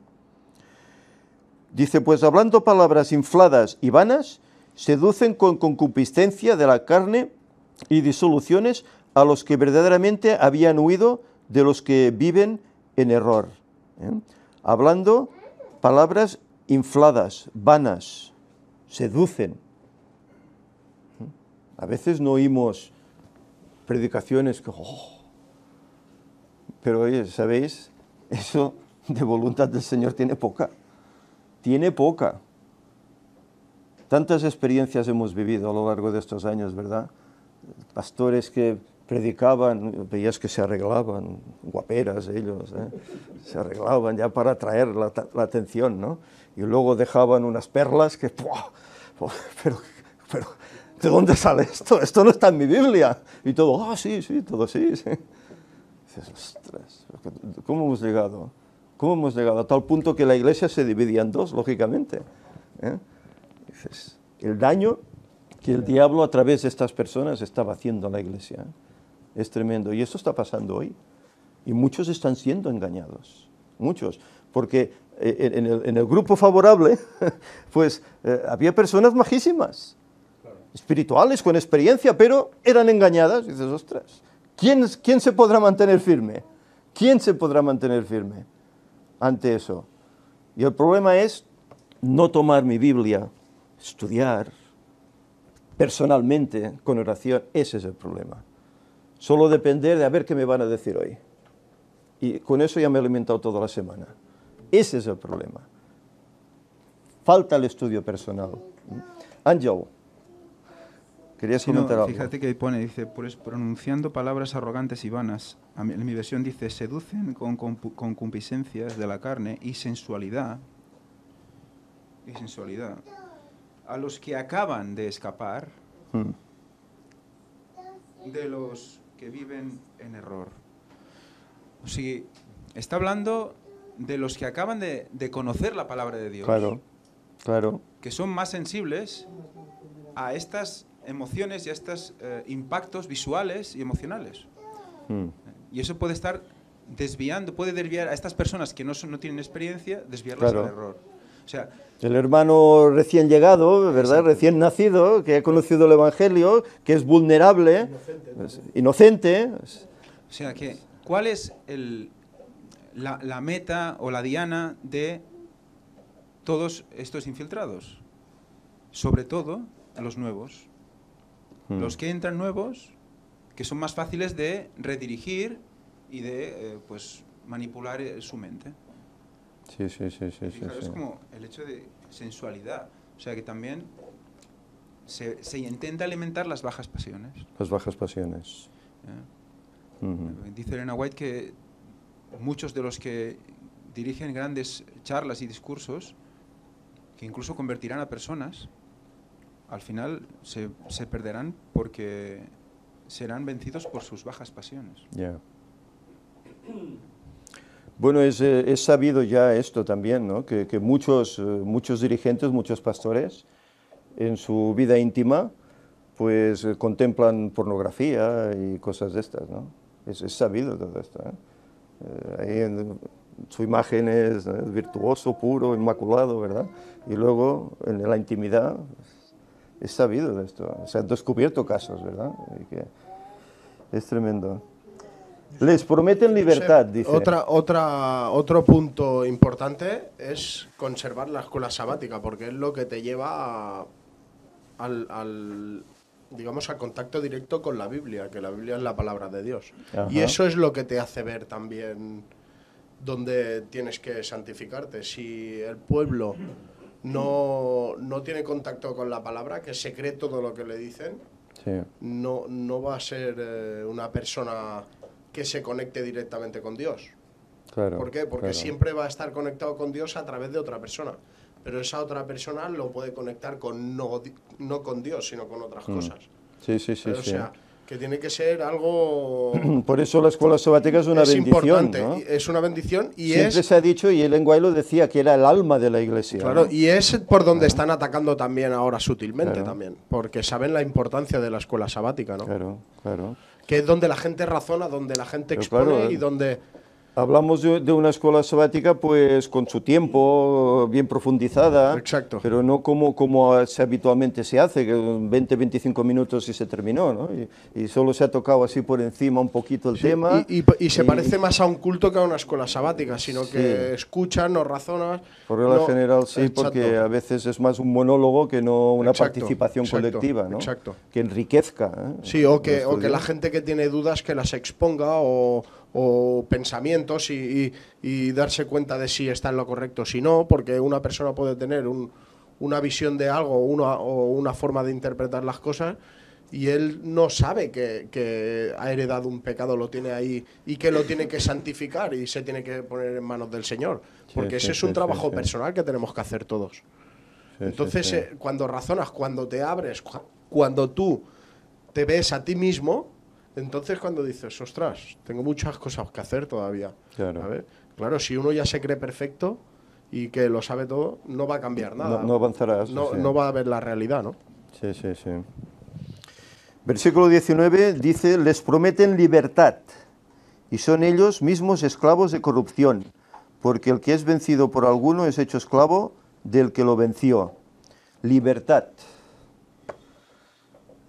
Dice, pues hablando palabras infladas y vanas, seducen con concupiscencia de la carne y disoluciones a los que verdaderamente habían huido de los que viven en error. ¿eh? Hablando palabras infladas, vanas, seducen, a veces no oímos predicaciones que, oh". pero oye, ¿sabéis? Eso de voluntad del Señor tiene poca. Tiene poca. Tantas experiencias hemos vivido a lo largo de estos años, ¿verdad? Pastores que predicaban, veías que se arreglaban, guaperas ellos, ¿eh? se arreglaban ya para atraer la, atención, ¿no? Y luego dejaban unas perlas que, ¡pua! pero, pero ¿de dónde sale esto? Esto no está en mi Biblia. Y todo, ah, sí, sí, todo sí, dices, ostras, ¿cómo hemos llegado? ¿Cómo hemos llegado a tal punto que la iglesia se dividía en dos, lógicamente? Eh?". dices, el daño que el diablo a través de estas personas estaba haciendo a la iglesia eh, es tremendo. Y esto está pasando hoy. Y muchos están siendo engañados. Muchos. Porque eh, en el, grupo favorable, pues había personas majísimas espirituales, con experiencia, pero eran engañadas. Y dices, ostras, ¿quién, se podrá mantener firme? ¿Quién se podrá mantener firme ante eso? Y el problema es no tomar mi Biblia, estudiar personalmente con oración, ese es el problema. Solo depender de a ver qué me van a decir hoy. Y con eso ya me he alimentado toda la semana. Ese es el problema. Falta el estudio personal. Angel. Fíjate que pone, dice, pues pronunciando palabras arrogantes y vanas. en mi versión dice, seducen con, con, de la carne y sensualidad. Y sensualidad. A los que acaban de escapar hmm. de los que viven en error. O sea, está hablando de los que acaban de, de conocer la palabra de Dios. Claro, claro. Que son más sensibles a estas emociones y a estos eh, impactos visuales y emocionales. Hmm. Y eso puede estar desviando, puede desviar a estas personas que no, no tienen experiencia, desviarlas del al error. O sea, el hermano recién llegado, ¿verdad? Recién nacido, que ha conocido el Evangelio, que es vulnerable, inocente. O sea, que, ¿cuál es el, la, la meta o la diana de todos estos infiltrados? Sobre todo los nuevos. Mm. Los que entran nuevos, que son más fáciles de redirigir y de eh, pues manipular eh, su mente. Sí, sí, sí, sí, sí, Es como el hecho de sensualidad. O sea que también se, intenta alimentar las bajas pasiones. Las bajas pasiones. ¿Eh? Dice Elena White que muchos de los que dirigen grandes charlas y discursos, que incluso convertirán a personas, al final se, se perderán porque serán vencidos por sus bajas pasiones. Bueno, es, eh, es, sabido ya esto también, ¿no? que, que muchos, eh, muchos dirigentes, muchos pastores, en su vida íntima, pues eh, contemplan pornografía y cosas de estas, ¿no? Es, es sabido todo esto. su imagen es, es virtuoso, puro, inmaculado, ¿verdad? Y luego en la intimidad es sabido de esto. Se han descubierto casos, ¿verdad? Que es tremendo. Les prometen libertad, dice. Otra, otra, otro punto importante es conservar la escuela sabática, porque es lo que te lleva al, digamos, al contacto directo con la Biblia, que la Biblia es la palabra de Dios. Y eso es lo que te hace ver también dónde tienes que santificarte. Si el pueblo no, tiene contacto con la palabra, que se cree todo lo que le dicen, no, no va a ser eh, una persona que se conecte directamente con Dios. ¿Por qué? Porque siempre va a estar conectado con Dios a través de otra persona. Pero esa otra persona lo puede conectar con no, con Dios, sino con otras mm. cosas. Sí, sí, sí. sí que tiene que ser algo... Por eso la escuela sabática es una es bendición. Es una bendición y Siempre se ha dicho, y el enguaylo lo decía, que era el alma de la iglesia. Claro, y es por donde están atacando también ahora sutilmente también, porque saben la importancia de la escuela sabática, ¿no? Claro, claro. Que es donde la gente razona, donde la gente expone y eh, donde Hablamos de una escuela sabática pues con su tiempo, bien profundizada, pero no como, como se, habitualmente se hace, que 20, 25 minutos y se terminó, ¿no? y, solo se ha tocado así por encima un poquito el tema. Y, se parece más a un culto que a una escuela sabática, sino que escuchas, no razonas. Por regla general sí, porque a veces es más un monólogo que no una participación colectiva, ¿no? Exacto. Que enriquezca. ¿eh? Sí, o que, o que la gente que tiene dudas que las exponga o o pensamientos y, darse cuenta de si está en lo correcto o si no, porque una persona puede tener una visión de algo o una forma de interpretar las cosas y él no sabe que, ha heredado un pecado, lo tiene ahí y que lo tiene que santificar y se tiene que poner en manos del Señor, porque ese es un trabajo personal que tenemos que hacer todos. Entonces, eh, cuando razonas, cuando te abres, cuando tú te ves a ti mismo, entonces cuando dices, ostras, tengo muchas cosas que hacer todavía. Claro. claro, si uno ya se cree perfecto y que lo sabe todo, no va a cambiar nada. No, avanzará. No, no va a ver la realidad, ¿no? Sí, sí, sí. Versículo 19 dice, les prometen libertad y son ellos mismos esclavos de corrupción, porque el que es vencido por alguno es hecho esclavo del que lo venció. Libertad.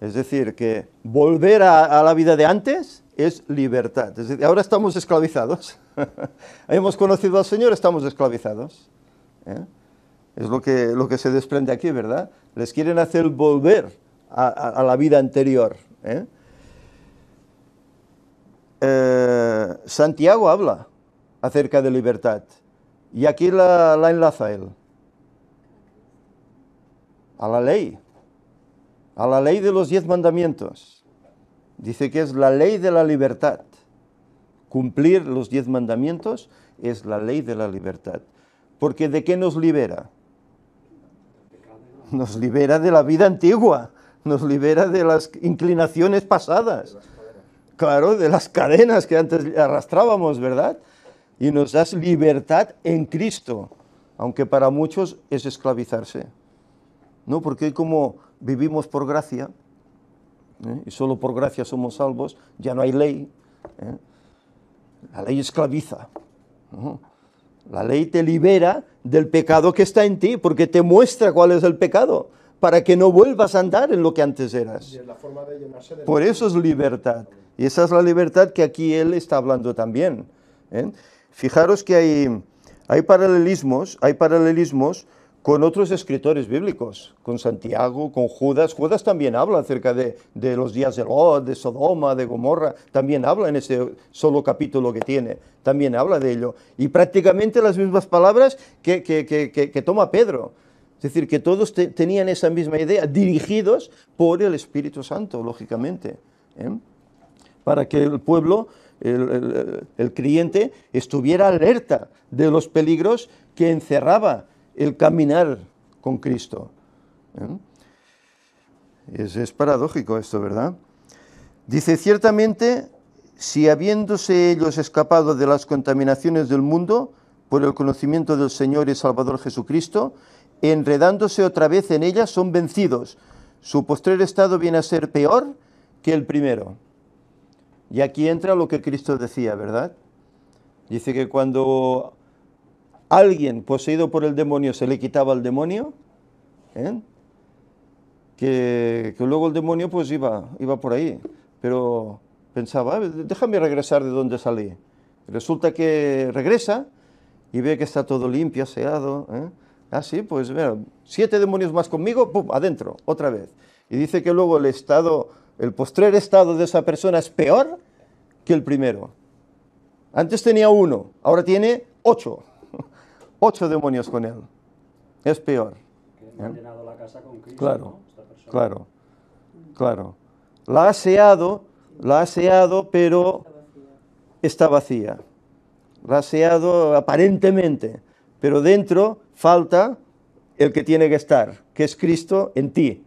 Es decir, que volver a, la vida de antes es libertad. ahora estamos esclavizados. Hemos conocido al Señor, estamos esclavizados. ¿eh? Es lo que, se desprende aquí, ¿verdad? Les quieren hacer volver a, la vida anterior. ¿eh? Eh, Santiago habla acerca de libertad. Y aquí la, la enlaza él. A la ley a la ley de los diez mandamientos. Dice que es la ley de la libertad. Cumplir los diez mandamientos es la ley de la libertad. Porque ¿de qué nos libera? Nos libera de la vida antigua, nos libera de las inclinaciones pasadas, claro, de las cadenas que antes arrastrábamos, ¿verdad? Y nos das libertad en Cristo, aunque para muchos es esclavizarse. ¿No? Porque hay como vivimos por gracia, ¿eh? y solo por gracia somos salvos, ya no hay ley. ¿eh? La ley esclaviza. La ley te libera del pecado que está en ti, porque te muestra cuál es el pecado, para que no vuelvas a andar en lo que antes eras. Por eso es libertad. Y esa es la libertad que aquí él está hablando también. ¿eh? Fijaros que hay, hay paralelismos, hay paralelismos con otros escritores bíblicos, con Santiago, con Judas. Judas también habla acerca de, los días de Lot, de Sodoma, de Gomorra. También habla en ese solo capítulo que tiene. También habla de ello. Y prácticamente las mismas palabras que, toma Pedro. Es decir, que todos tenían esa misma idea, dirigidos por el Espíritu Santo, lógicamente. ¿eh? Para que el pueblo, el creyente, estuviera alerta de los peligros que encerraba el caminar con Cristo. ¿eh? Es, es paradójico esto, ¿verdad? Dice, ciertamente, si habiéndose ellos escapado de las contaminaciones del mundo por el conocimiento del Señor y Salvador Jesucristo, enredándose otra vez en ellas, son vencidos. Su postrer estado viene a ser peor que el primero. Y aquí entra lo que Cristo decía, ¿verdad? Dice que cuando alguien poseído por el demonio se le quitaba al demonio, ¿eh? que, luego el demonio pues iba, iba por ahí, pero pensaba, ah, déjame regresar de donde salí. Resulta que regresa y ve que está todo limpio, aseado. ¿eh? Ah, sí, pues mira, siete demonios más conmigo, adentro, otra vez. Y dice que luego el estado, el postrer estado de esa persona es peor que el primero. Antes tenía uno, ahora tiene ocho ocho demonios con él. Es peor. claro, claro, claro. La ha aseado, la ha pero está vacía. La ha aparentemente, pero dentro falta el que tiene que estar, que es Cristo en ti.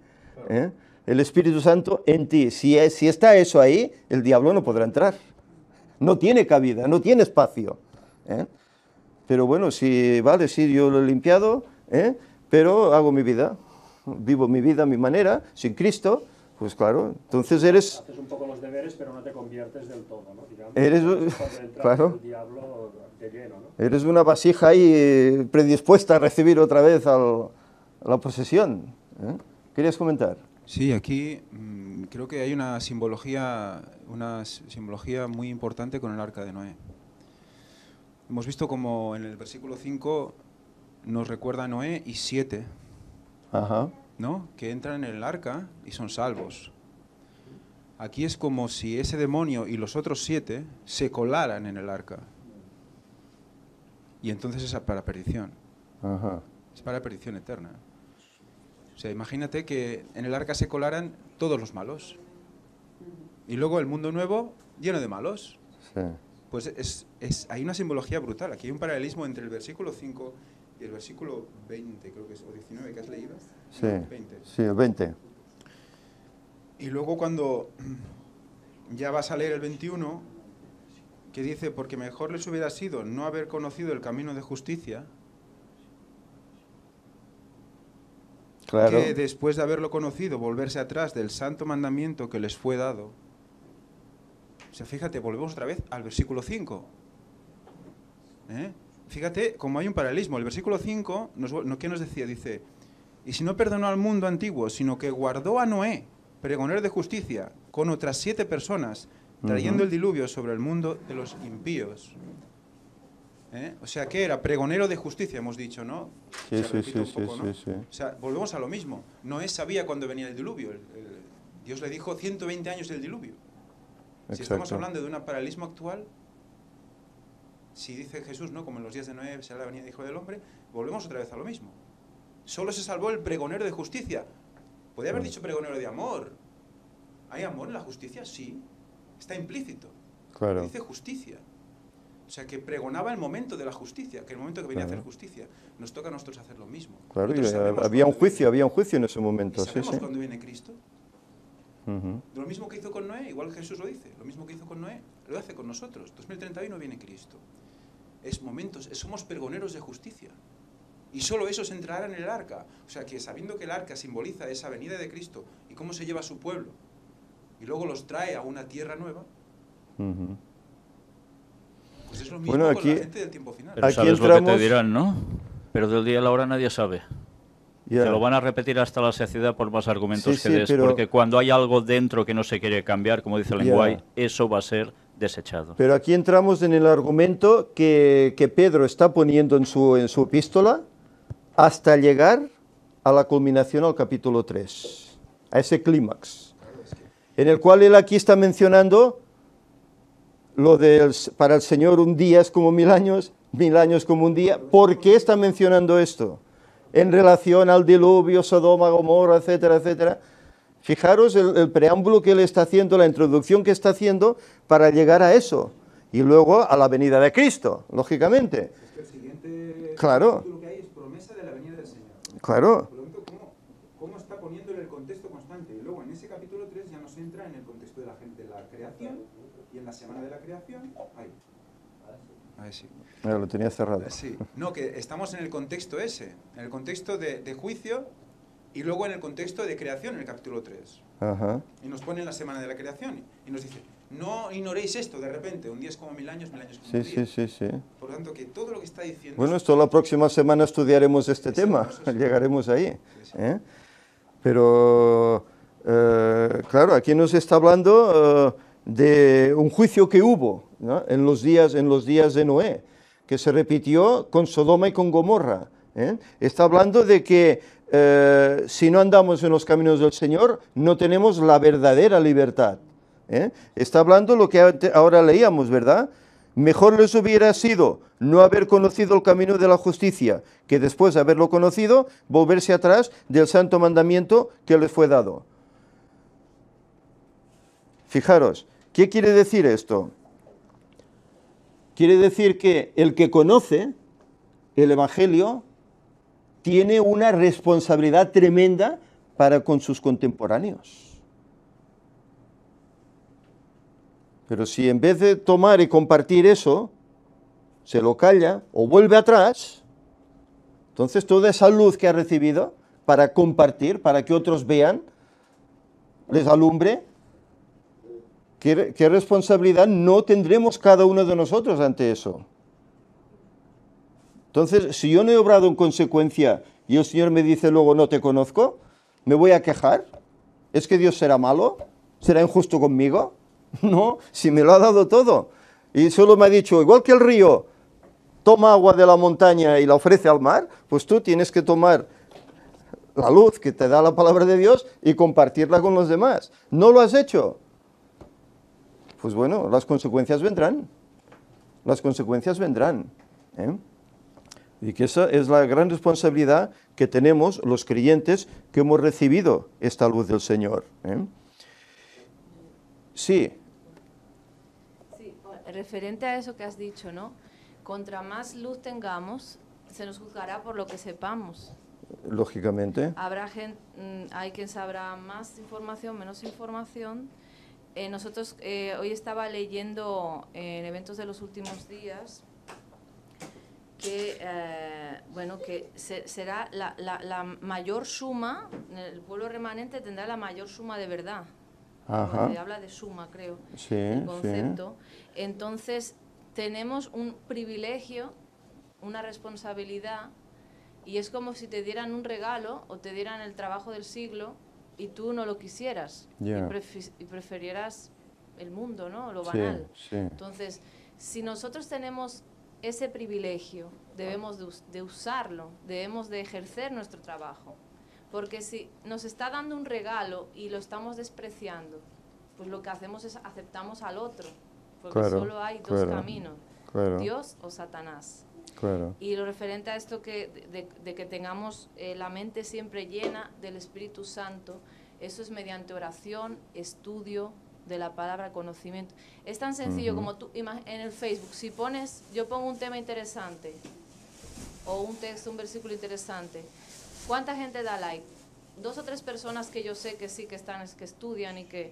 ¿eh? El Espíritu Santo en ti. Si, si está eso ahí, el diablo no podrá entrar. No tiene cabida, no tiene espacio. ¿eh? Pero bueno, si vale, sí, yo lo he limpiado, ¿eh? pero hago mi vida, vivo mi vida a mi manera, sin Cristo, pues claro, entonces eres... Haces un poco los deberes, pero no te conviertes del todo, eres, claro, diablo de lleno, eres una vasija ahí eh, predispuesta a recibir otra vez a la posesión. ¿eh? ¿Querías comentar? Sí, aquí mm, creo que hay una simbología, una simbología muy importante con el arca de Noé. Hemos visto como en el versículo 5 nos recuerda Noé y siete, ¿no? Que entran en el arca y son salvos. Aquí es como si ese demonio y los otros siete se colaran en el arca. Y entonces es para perdición. Ajá. Es para perdición eterna. O sea, imagínate que en el arca se colaran todos los malos. Y luego el mundo nuevo lleno de malos. Sí. Pues es, hay una simbología brutal. Aquí hay un paralelismo entre el versículo 5 y el versículo 20, creo que es, o 19 que has leído. Sí, el 20. Y luego cuando ya vas a leer el 21, que dice, porque mejor les hubiera sido no haber conocido el camino de justicia, que después de haberlo conocido volverse atrás del santo mandamiento que les fue dado. O sea, fíjate, volvemos otra vez al versículo 5. ¿Eh? Fíjate como hay un paralelismo. El versículo 5, nos, ¿qué nos decía? Dice, y si no perdonó al mundo antiguo, sino que guardó a Noé, pregonero de justicia, con otras siete personas, trayendo el diluvio sobre el mundo de los impíos. ¿Eh? O sea, que era? Pregonero de justicia, hemos dicho, ¿no? Sí, sí, sí, sí, sí, O sea, volvemos a lo mismo. Noé sabía cuándo venía el diluvio. Dios le dijo 120 años del diluvio. Si estamos hablando de un paralelismo actual, si dice Jesús, ¿no? como en los días de Noé será la venida del Hijo del Hombre, volvemos otra vez a lo mismo. Solo se salvó el pregonero de justicia. Podría haber mm. dicho pregonero de amor. ¿Hay amor en la justicia? Sí. Está implícito. Claro. Dice justicia. O sea, que pregonaba el momento de la justicia, que el momento que venía a hacer justicia. Nos toca a nosotros hacer lo mismo. Claro, había un juicio, había un juicio en ese momento. sabemos sí, cuándo viene Cristo? Lo mismo que hizo con Noé, igual Jesús lo dice, lo mismo que hizo con Noé, lo hace con nosotros. 2031 viene Cristo es momentos, somos pergoneros de justicia. Y solo esos entrarán en el arca. O sea que sabiendo que el arca simboliza esa venida de Cristo y cómo se lleva a su pueblo, y luego los trae a una tierra nueva, pues es lo mismo bueno, aquí, la gente del tiempo final. Pero lo que te dirán, ¿no? Pero del día a la hora nadie sabe. Se Te lo van a repetir hasta la saciedad por más argumentos que des, porque cuando hay algo dentro que no se quiere cambiar, como dice el eso va a ser desechado. Pero aquí entramos en el argumento que, Pedro está poniendo en su, en su epístola hasta llegar a la culminación al capítulo 3, a ese clímax, en el cual él aquí está mencionando lo de para el Señor un día es como mil años, mil años como un día. ¿Por qué está mencionando esto? En relación al diluvio, Sodoma, Gomorra, etcétera, etcétera. Fijaros el, preámbulo que él está haciendo, la introducción que está haciendo para llegar a eso. Y luego a la venida de Cristo, lógicamente. Es que claro. que hay es promesa de la venida del Señor. Claro. Por ¿cómo, ¿cómo, está poniéndole el contexto constante? Y luego en ese capítulo 3 ya nos entra en el contexto de la gente, la creación, y en la semana de la creación, ahí. Ahí sí. lo tenía cerrado. Sí. No, que estamos en el contexto ese, en el contexto de juicio y luego en el contexto de creación, en el capítulo 3. Y nos pone la semana de la creación y nos dice, no ignoréis esto de repente, un día es como mil años, mil años como sí, Sí, sí, sí. Por lo tanto, que todo lo que está diciendo... Bueno, esto la próxima semana estudiaremos este tema, llegaremos ahí. ¿eh? Pero, eh, claro, aquí nos está hablando eh, de un juicio que hubo en, los días, en los días de Noé, que se repitió con Sodoma y con Gomorra. Está hablando de que eh, si no andamos en los caminos del Señor, no tenemos la verdadera libertad. ¿eh? Está hablando lo que ahora leíamos, ¿verdad? Mejor les hubiera sido no haber conocido el camino de la justicia, que después de haberlo conocido, volverse atrás del santo mandamiento que les fue dado. Fijaros, ¿qué quiere decir esto? Quiere decir que el que conoce el Evangelio tiene una responsabilidad tremenda para con sus contemporáneos. Pero si en vez de tomar y compartir eso, se lo calla o vuelve atrás, entonces toda esa luz que ha recibido para compartir, para que otros vean, les alumbre, ¿qué, qué responsabilidad no tendremos cada uno de nosotros ante eso? Entonces, si yo no he obrado en consecuencia y el Señor me dice luego no te conozco, ¿me voy a quejar? ¿Es que Dios será malo? ¿Será injusto conmigo? No, si me lo ha dado todo. Y solo me ha dicho, igual que el río toma agua de la montaña y la ofrece al mar, pues tú tienes que tomar la luz que te da la palabra de Dios y compartirla con los demás. ¿No lo has hecho? Pues bueno, las consecuencias vendrán. Las consecuencias vendrán. ¿eh? Y que esa es la gran responsabilidad que tenemos los creyentes que hemos recibido esta luz del Señor. ¿eh? Sí. sí. Referente a eso que has dicho, ¿no? Contra más luz tengamos, se nos juzgará por lo que sepamos. Lógicamente. Habrá mm, hay quien sabrá más información, menos información. Eh, nosotros eh, hoy estaba leyendo en eventos de los últimos días que, eh, bueno, que será la, mayor suma, el pueblo remanente tendrá la mayor suma de verdad. Ajá. Habla de suma, creo, el concepto. Entonces, tenemos un privilegio, una responsabilidad, y es como si te dieran un regalo o te dieran el trabajo del siglo y tú no lo quisieras y, preferieras el mundo, ¿no? Lo banal. Entonces, si nosotros tenemos ese privilegio, debemos de, usarlo, debemos de ejercer nuestro trabajo. Porque si nos está dando un regalo y lo estamos despreciando, pues lo que hacemos es aceptamos al otro. Porque solo hay dos caminos, Dios o Satanás. Y lo referente a esto que, de, que tengamos eh, la mente siempre llena del Espíritu Santo, eso es mediante oración, estudio, de la palabra conocimiento. Es tan sencillo como tú en el Facebook, si pones, yo pongo un tema interesante o un texto, un versículo interesante, ¿cuánta gente da like? Dos o tres personas que yo sé que sí que están, que estudian y que...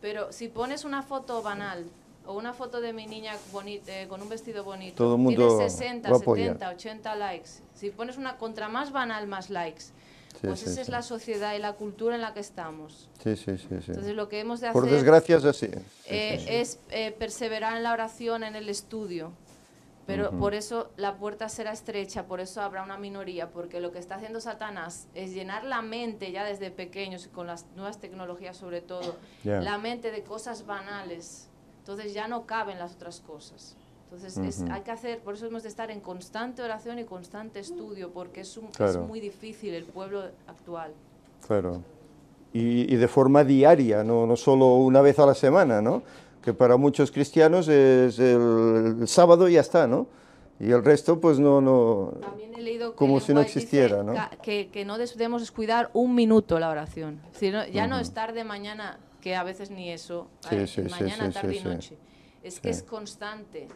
Pero si pones una foto banal o una foto de mi niña bonita, eh, con un vestido bonito, Todo 60, 70, 80 likes. Si pones una contra más banal, más likes pues esa es la sociedad y la cultura en la que estamos. Sí, sí, sí. Entonces lo que hemos de hacer... es eh, eh, perseverar en la oración, en el estudio. Pero por eso la puerta será estrecha, por eso habrá una minoría, porque lo que está haciendo Satanás es llenar la mente ya desde pequeños, con las nuevas tecnologías sobre todo, la mente de cosas banales. Entonces ya no caben las otras cosas. Entonces, hay que hacer, por eso hemos de estar en constante oración y constante estudio, porque es, muy difícil el pueblo actual. Claro. Y, de forma diaria, no, solo una vez a la semana, ¿no? Que para muchos cristianos es el, sábado y ya está, ¿no? Y el resto, pues no, no. También he leído que como si no existiera, ¿no? Que, no debemos descuidar un minuto la oración. Si ya no es tarde mañana, que a veces ni eso. Sí, sí, mañana, sí, tarde y noche. Es que es constante,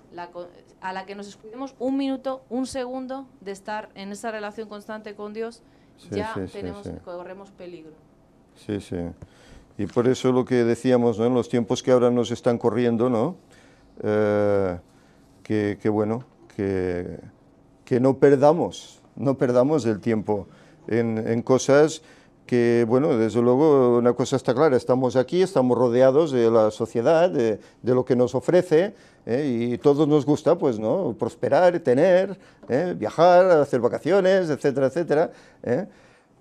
a la que nos escudemos un minuto, un segundo de estar en esa relación constante con Dios, ya corremos peligro. Sí, sí. Y por eso lo que decíamos, ¿no? en los tiempos que ahora nos están corriendo, ¿no? Eh, que, bueno, que, que no perdamos, no perdamos el tiempo en, en cosas que, bueno, desde luego una cosa está clara, estamos aquí, estamos rodeados de la sociedad, de, lo que nos ofrece, ¿eh? y todos nos gusta, pues, ¿no?, prosperar, tener, ¿eh? viajar, hacer vacaciones, etcétera, etcétera, ¿eh?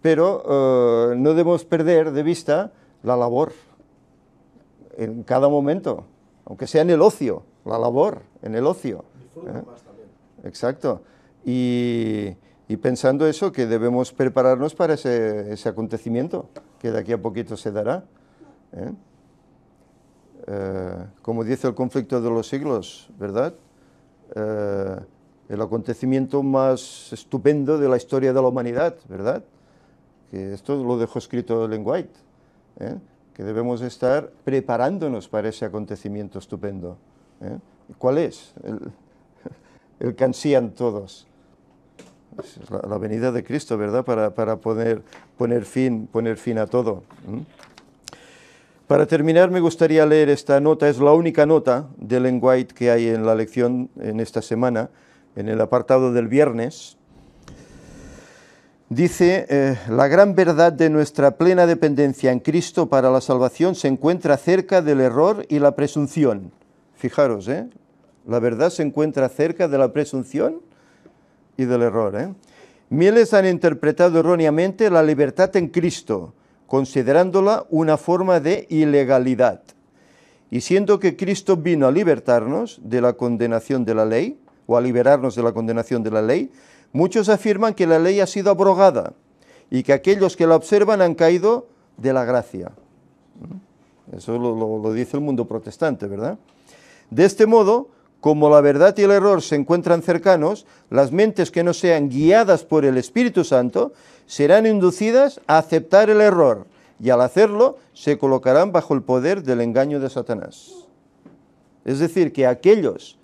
pero no debemos perder de vista la labor en cada momento, aunque sea en el ocio, la labor en el ocio. Exacto. Y y pensando eso, que debemos prepararnos para ese, acontecimiento, que de aquí a poquito se dará. ¿eh? Eh, como dice el conflicto de los siglos, ¿verdad? Eh, el acontecimiento más estupendo de la historia de la humanidad, ¿verdad? Que esto lo dejó escrito en White, que debemos estar preparándonos para ese acontecimiento estupendo. ¿Cuál es? El, el que ansían todos la, venida de Cristo, ¿verdad? Para, poder poner fin, poner fin a todo. Para terminar, me gustaría leer esta nota, es la única nota de Ellen White que hay en la lección en esta semana, en el apartado del viernes. Dice, eh, la gran verdad de nuestra plena dependencia en Cristo para la salvación se encuentra cerca del error y la presunción. Fijaros, ¿eh? La verdad se encuentra cerca de la presunción y del error. ¿eh? Miles han interpretado erróneamente la libertad en Cristo, considerándola una forma de ilegalidad. Y siendo que Cristo vino a libertarnos de la condenación de la ley, o a liberarnos de la condenación de la ley, muchos afirman que la ley ha sido abrogada y que aquellos que la observan han caído de la gracia. Eso lo dice el mundo protestante, ¿verdad? De este modo, como la verdad y el error se encuentran cercanos, las mentes que no sean guiadas por el Espíritu Santo serán inducidas a aceptar el error y al hacerlo se colocarán bajo el poder del engaño de Satanás. Es decir, que aquellos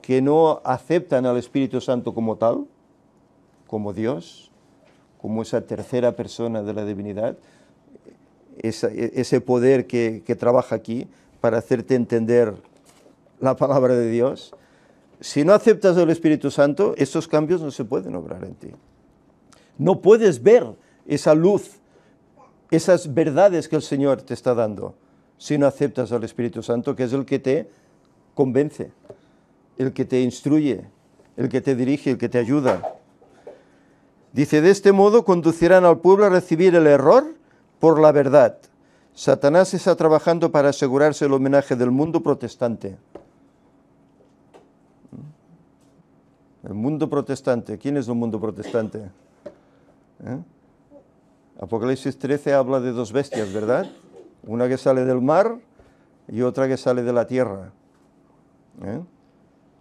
que no aceptan al Espíritu Santo como tal, como Dios, como esa tercera persona de la divinidad, e-, ese poder que trabaja aquí para hacerte entender la palabra de Dios, si no aceptas al Espíritu Santo, esos cambios no se pueden obrar en ti. No puedes ver esa luz, esas verdades que el Señor te está dando, si no aceptas al Espíritu Santo, que es el que te convence, el que te instruye, el que te dirige, el que te ayuda. Dice, de este modo conducirán al pueblo a recibir el error por la verdad. Satanás está trabajando para asegurarse el homenaje del mundo protestante. El mundo protestante. ¿Quién es el mundo protestante? ¿Eh? Apocalipsis 13 habla de dos bestias, ¿verdad? Una que sale del mar y otra que sale de la tierra. ¿Eh?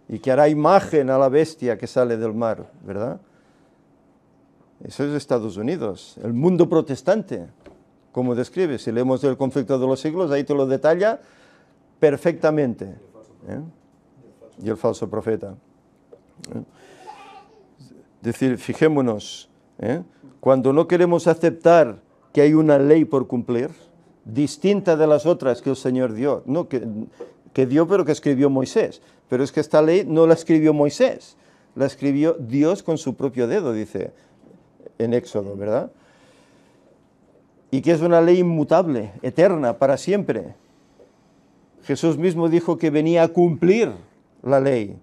Y que hará imagen a la bestia que sale del mar, ¿verdad? Eso es Estados Unidos, el mundo protestante, como describe. Si leemos el conflicto de los siglos, ahí te lo detalla perfectamente. ¿eh? Y el falso profeta. Es decir, fijémonos, ¿eh? cuando no queremos aceptar que hay una ley por cumplir, distinta de las otras que el Señor dio, no, que, que dio pero que escribió Moisés, pero es que esta ley no la escribió Moisés, la escribió Dios con su propio dedo, dice en Éxodo, ¿verdad? Y que es una ley inmutable, eterna, para siempre. Jesús mismo dijo que venía a cumplir la ley,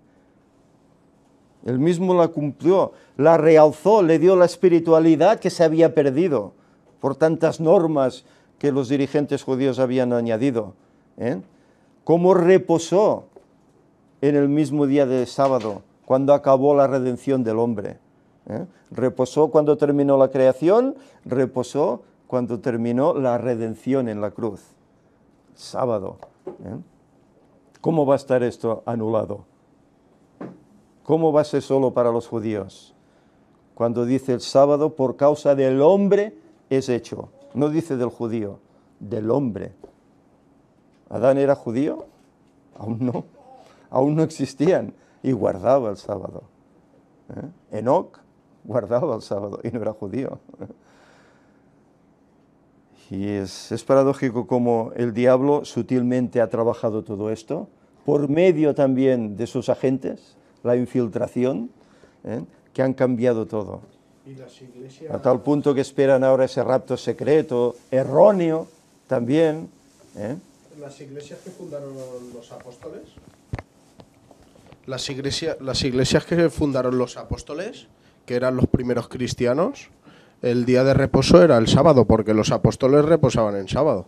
él mismo la cumplió, la realzó, le dio la espiritualidad que se había perdido por tantas normas que los dirigentes judíos habían añadido. ¿eh? ¿Cómo reposó en el mismo día de sábado, cuando acabó la redención del hombre? ¿eh? Reposó cuando terminó la creación, reposó cuando terminó la redención en la cruz. Sábado. ¿eh? ¿Cómo va a estar esto anulado? ¿Cómo va a ser solo para los judíos? Cuando dice el sábado, por causa del hombre es hecho. No dice del judío, del hombre. ¿Adán era judío? Aún no. Aún no existían. Y guardaba el sábado. ¿Eh? Enoch guardaba el sábado y no era judío. Y es, paradójico cómo el diablo sutilmente ha trabajado todo esto, por medio también de sus agentes, la infiltración, ¿eh? que han cambiado todo. A tal punto que esperan ahora ese rapto secreto, erróneo también. ¿eh? ¿Las iglesias que fundaron los apóstoles? Las, las iglesias que fundaron los apóstoles, que eran los primeros cristianos, el día de reposo era el sábado, porque los apóstoles reposaban en sábado.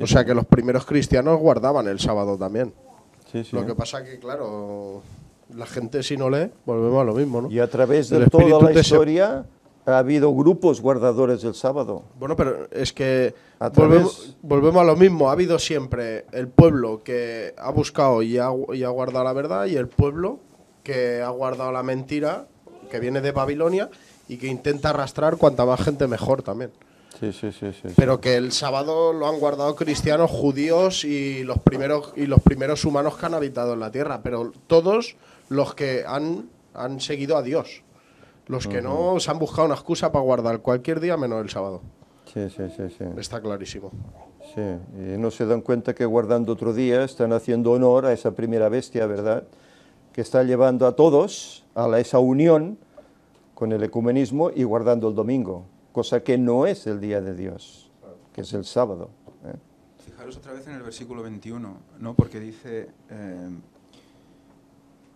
O sea que los primeros cristianos guardaban el sábado también. Lo que pasa que, claro, la gente si no lee, volvemos a lo mismo, ¿no? Y a través de toda la historia ha habido grupos guardadores del sábado. Bueno, pero es que volvemos, volvemos, a lo mismo. Ha habido siempre el pueblo que ha buscado y ha, y ha guardado la verdad y el pueblo que ha guardado la mentira, que viene de Babilonia y que intenta arrastrar cuanta más gente mejor también. Sí, sí, sí, sí, Pero que el sábado lo han guardado cristianos, judíos y los primeros y los primeros humanos que han habitado en la tierra, pero todos los que han, han seguido a Dios. Los que no se han buscado una excusa para guardar cualquier día menos el sábado. Sí, sí, sí, sí. Está clarísimo. Sí, no se dan cuenta que guardando otro día están haciendo honor a esa primera bestia, ¿verdad? Que está llevando a todos a esa unión con el ecumenismo y guardando el domingo cosa que no es el día de Dios, que es el sábado. ¿eh? Fijaros otra vez en el versículo 21, ¿no? porque dice, eh,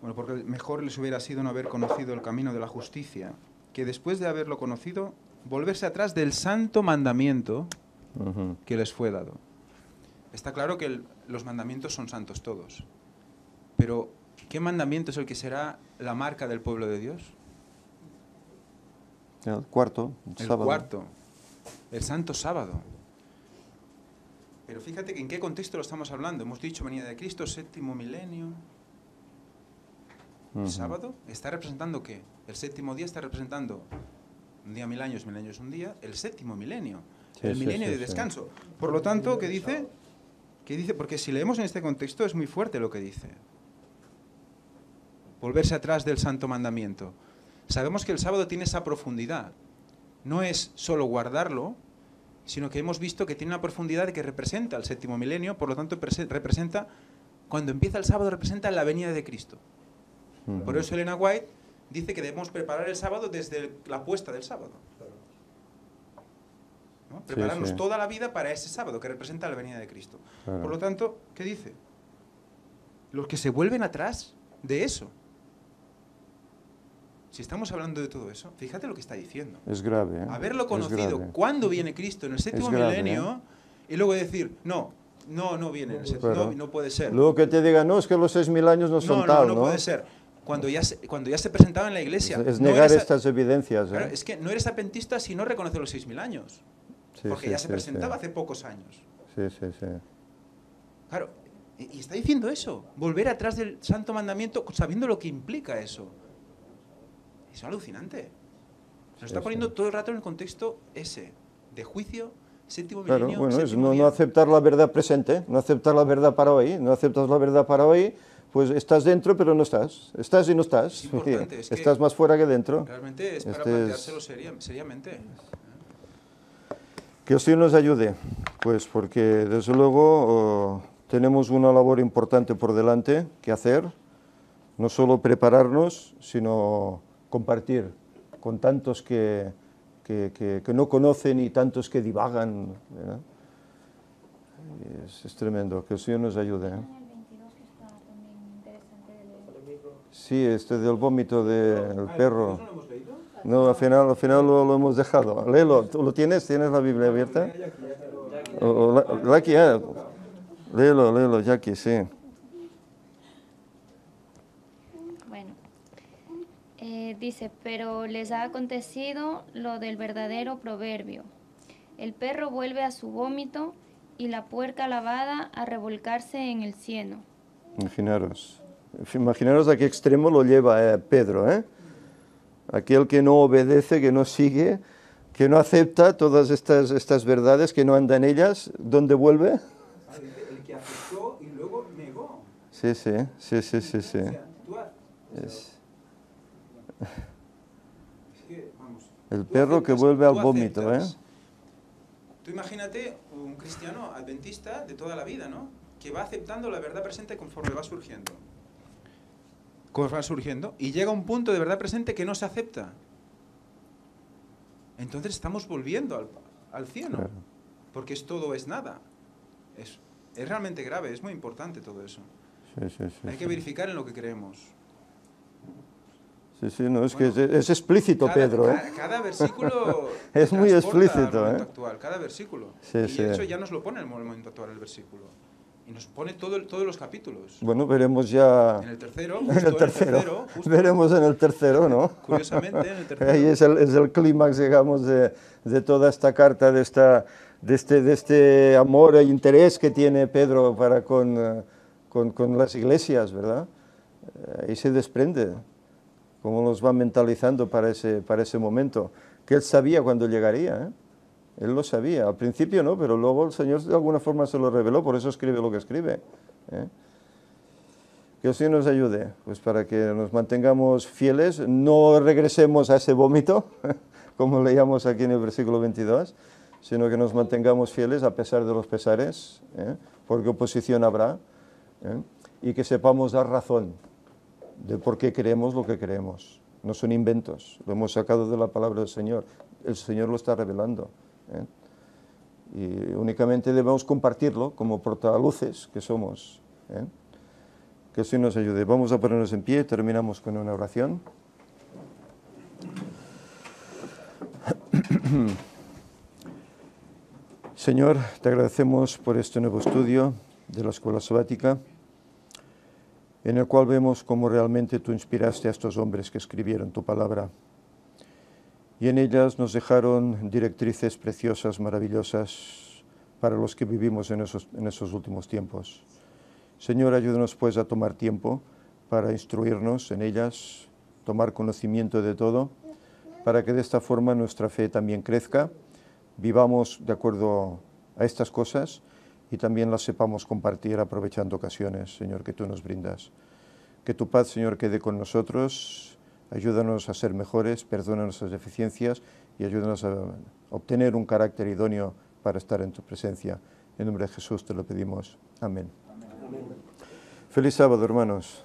bueno, porque mejor les hubiera sido no haber conocido el camino de la justicia, que después de haberlo conocido, volverse atrás del santo mandamiento que les fue dado. Está claro que los mandamientos son santos todos, pero ¿qué mandamiento es el que será la marca del pueblo de Dios? El cuarto, el, cuarto, el santo sábado. Pero fíjate que en qué contexto lo estamos hablando. Hemos dicho venida de Cristo, séptimo milenio. El sábado está representando qué? El séptimo día está representando un día mil años, mil años un día, el séptimo milenio, el milenio de descanso. Por lo tanto, ¿qué dice? ¿Qué dice? Porque si leemos en este contexto es muy fuerte lo que dice. Volverse atrás del santo mandamiento. Sabemos que el sábado tiene esa profundidad. No es solo guardarlo, sino que hemos visto que tiene una profundidad que representa el séptimo milenio, por lo tanto representa, cuando empieza el sábado, representa la venida de Cristo. Por eso Elena White dice que debemos preparar el sábado desde la puesta del sábado. Prepararnos toda la vida para ese sábado que representa la venida de Cristo. Por lo tanto, ¿qué dice? Los que se vuelven atrás de eso, si estamos hablando de todo eso, fíjate lo que está diciendo. Es grave. ¿eh? Haberlo conocido cuando viene Cristo, en el séptimo milenio, ¿eh? y luego decir, no, no, no viene, en el séptimo, no, puede ser. Luego que te diga, no, es que los seis mil años no, son no, ¿no? No, puede ser. Cuando ya, se, cuando ya se presentaba en la iglesia. Es, negar estas evidencias. ¿eh? es que no eres apentista si no reconoces los seis mil años. porque ya se presentaba hace pocos años. Sí, sí, sí. Claro, y está diciendo eso, volver atrás del santo mandamiento sabiendo lo que implica eso. Es alucinante. Se nos está poniendo todo el rato en el contexto ese, de juicio, séptimo claro, bueno, no, aceptar la verdad presente, no aceptar la verdad para hoy, no aceptas la verdad para hoy, pues estás dentro pero no estás, estás y no estás, estás más fuera que dentro. Realmente es para este seriamente. Que Dios nos ayude, pues porque desde luego oh, tenemos una labor importante por delante que hacer, no solo prepararnos, sino compartir con tantos que, que, que, no conocen y tantos que divagan. Es, tremendo, que el Señor nos ayude. ¿eh? Sí, este del vómito del perro. No, al final, al final lo, hemos dejado. Léelo, ¿lo tienes? ¿Tienes la Biblia abierta? O, eh. léelo, léelo, Jackie, sí. dice, pero les ha acontecido lo del verdadero proverbio. El perro vuelve a su vómito y la puerca lavada a revolcarse en el cieno. Imaginaros, imaginaros a qué extremo lo lleva eh, Pedro, ¿eh? Aquel que no obedece, que no sigue, que no acepta todas estas, estas verdades, que no anda en ellas, ¿dónde vuelve? El, que aceptó y luego negó. Sí, sí, sí, sí, sí el perro que vuelve al vómito, ¿eh? Tú imagínate un cristiano adventista de toda la vida, ¿no? Que va aceptando la verdad presente conforme va surgiendo. va surgiendo. Y llega un punto de verdad presente que no se acepta. Entonces estamos volviendo al, al cielo. Porque es todo es nada. Es, realmente grave, es muy importante todo eso. Hay que verificar en lo que creemos. Sí, sí, no, es que es, explícito, Pedro. Cada, versículo. es muy explícito, ¿eh? cada versículo. ¿eh? Sí, sí. de hecho ya nos lo pone el momento actual, el versículo. Y nos pone todo, todos los capítulos. Bueno, veremos ya... En el tercero. en el tercero. veremos en el tercero, ¿no? Curiosamente, en el tercero. Ahí es el, es el clímax, digamos, de, de, toda esta carta, de, de, este, de este amor e interés que tiene Pedro para con, eh, con, con las iglesias, ¿verdad? Eh, ahí se desprende cómo nos va mentalizando para ese, para ese momento, que él sabía cuando llegaría, ¿eh? él lo sabía, al principio no, pero luego el Señor de alguna forma se lo reveló, por eso escribe lo que escribe. ¿eh? Que el Señor nos ayude, pues para que nos mantengamos fieles, no regresemos a ese vómito, como leíamos aquí en el versículo 22, sino que nos mantengamos fieles a pesar de los pesares, ¿eh? porque oposición habrá, y que sepamos dar razón de por qué creemos lo que creemos. No son inventos, lo hemos sacado de la palabra del Señor, el Señor lo está revelando. ¿eh? Y únicamente debemos compartirlo como portaluces que somos. ¿eh? Que así nos ayude. Vamos a ponernos en pie, terminamos con una oración. Señor, te agradecemos por este nuevo estudio de la escuela sabática en el cual vemos cómo realmente tú inspiraste a estos hombres que escribieron tu palabra. Y en ellas nos dejaron directrices preciosas, maravillosas, para los que vivimos en esos, en esos últimos tiempos. Señor, ayúdanos pues a tomar tiempo para instruirnos en ellas, tomar conocimiento de todo, para que de esta forma nuestra fe también crezca, vivamos de acuerdo a estas cosas y también las sepamos compartir aprovechando ocasiones, Señor, que tú nos brindas. Que tu paz, Señor, quede con nosotros, ayúdanos a ser mejores, perdona nuestras deficiencias y ayúdanos a obtener un carácter idóneo para estar en tu presencia. En nombre de Jesús te lo pedimos. Amén. Amén. Feliz sábado, hermanos.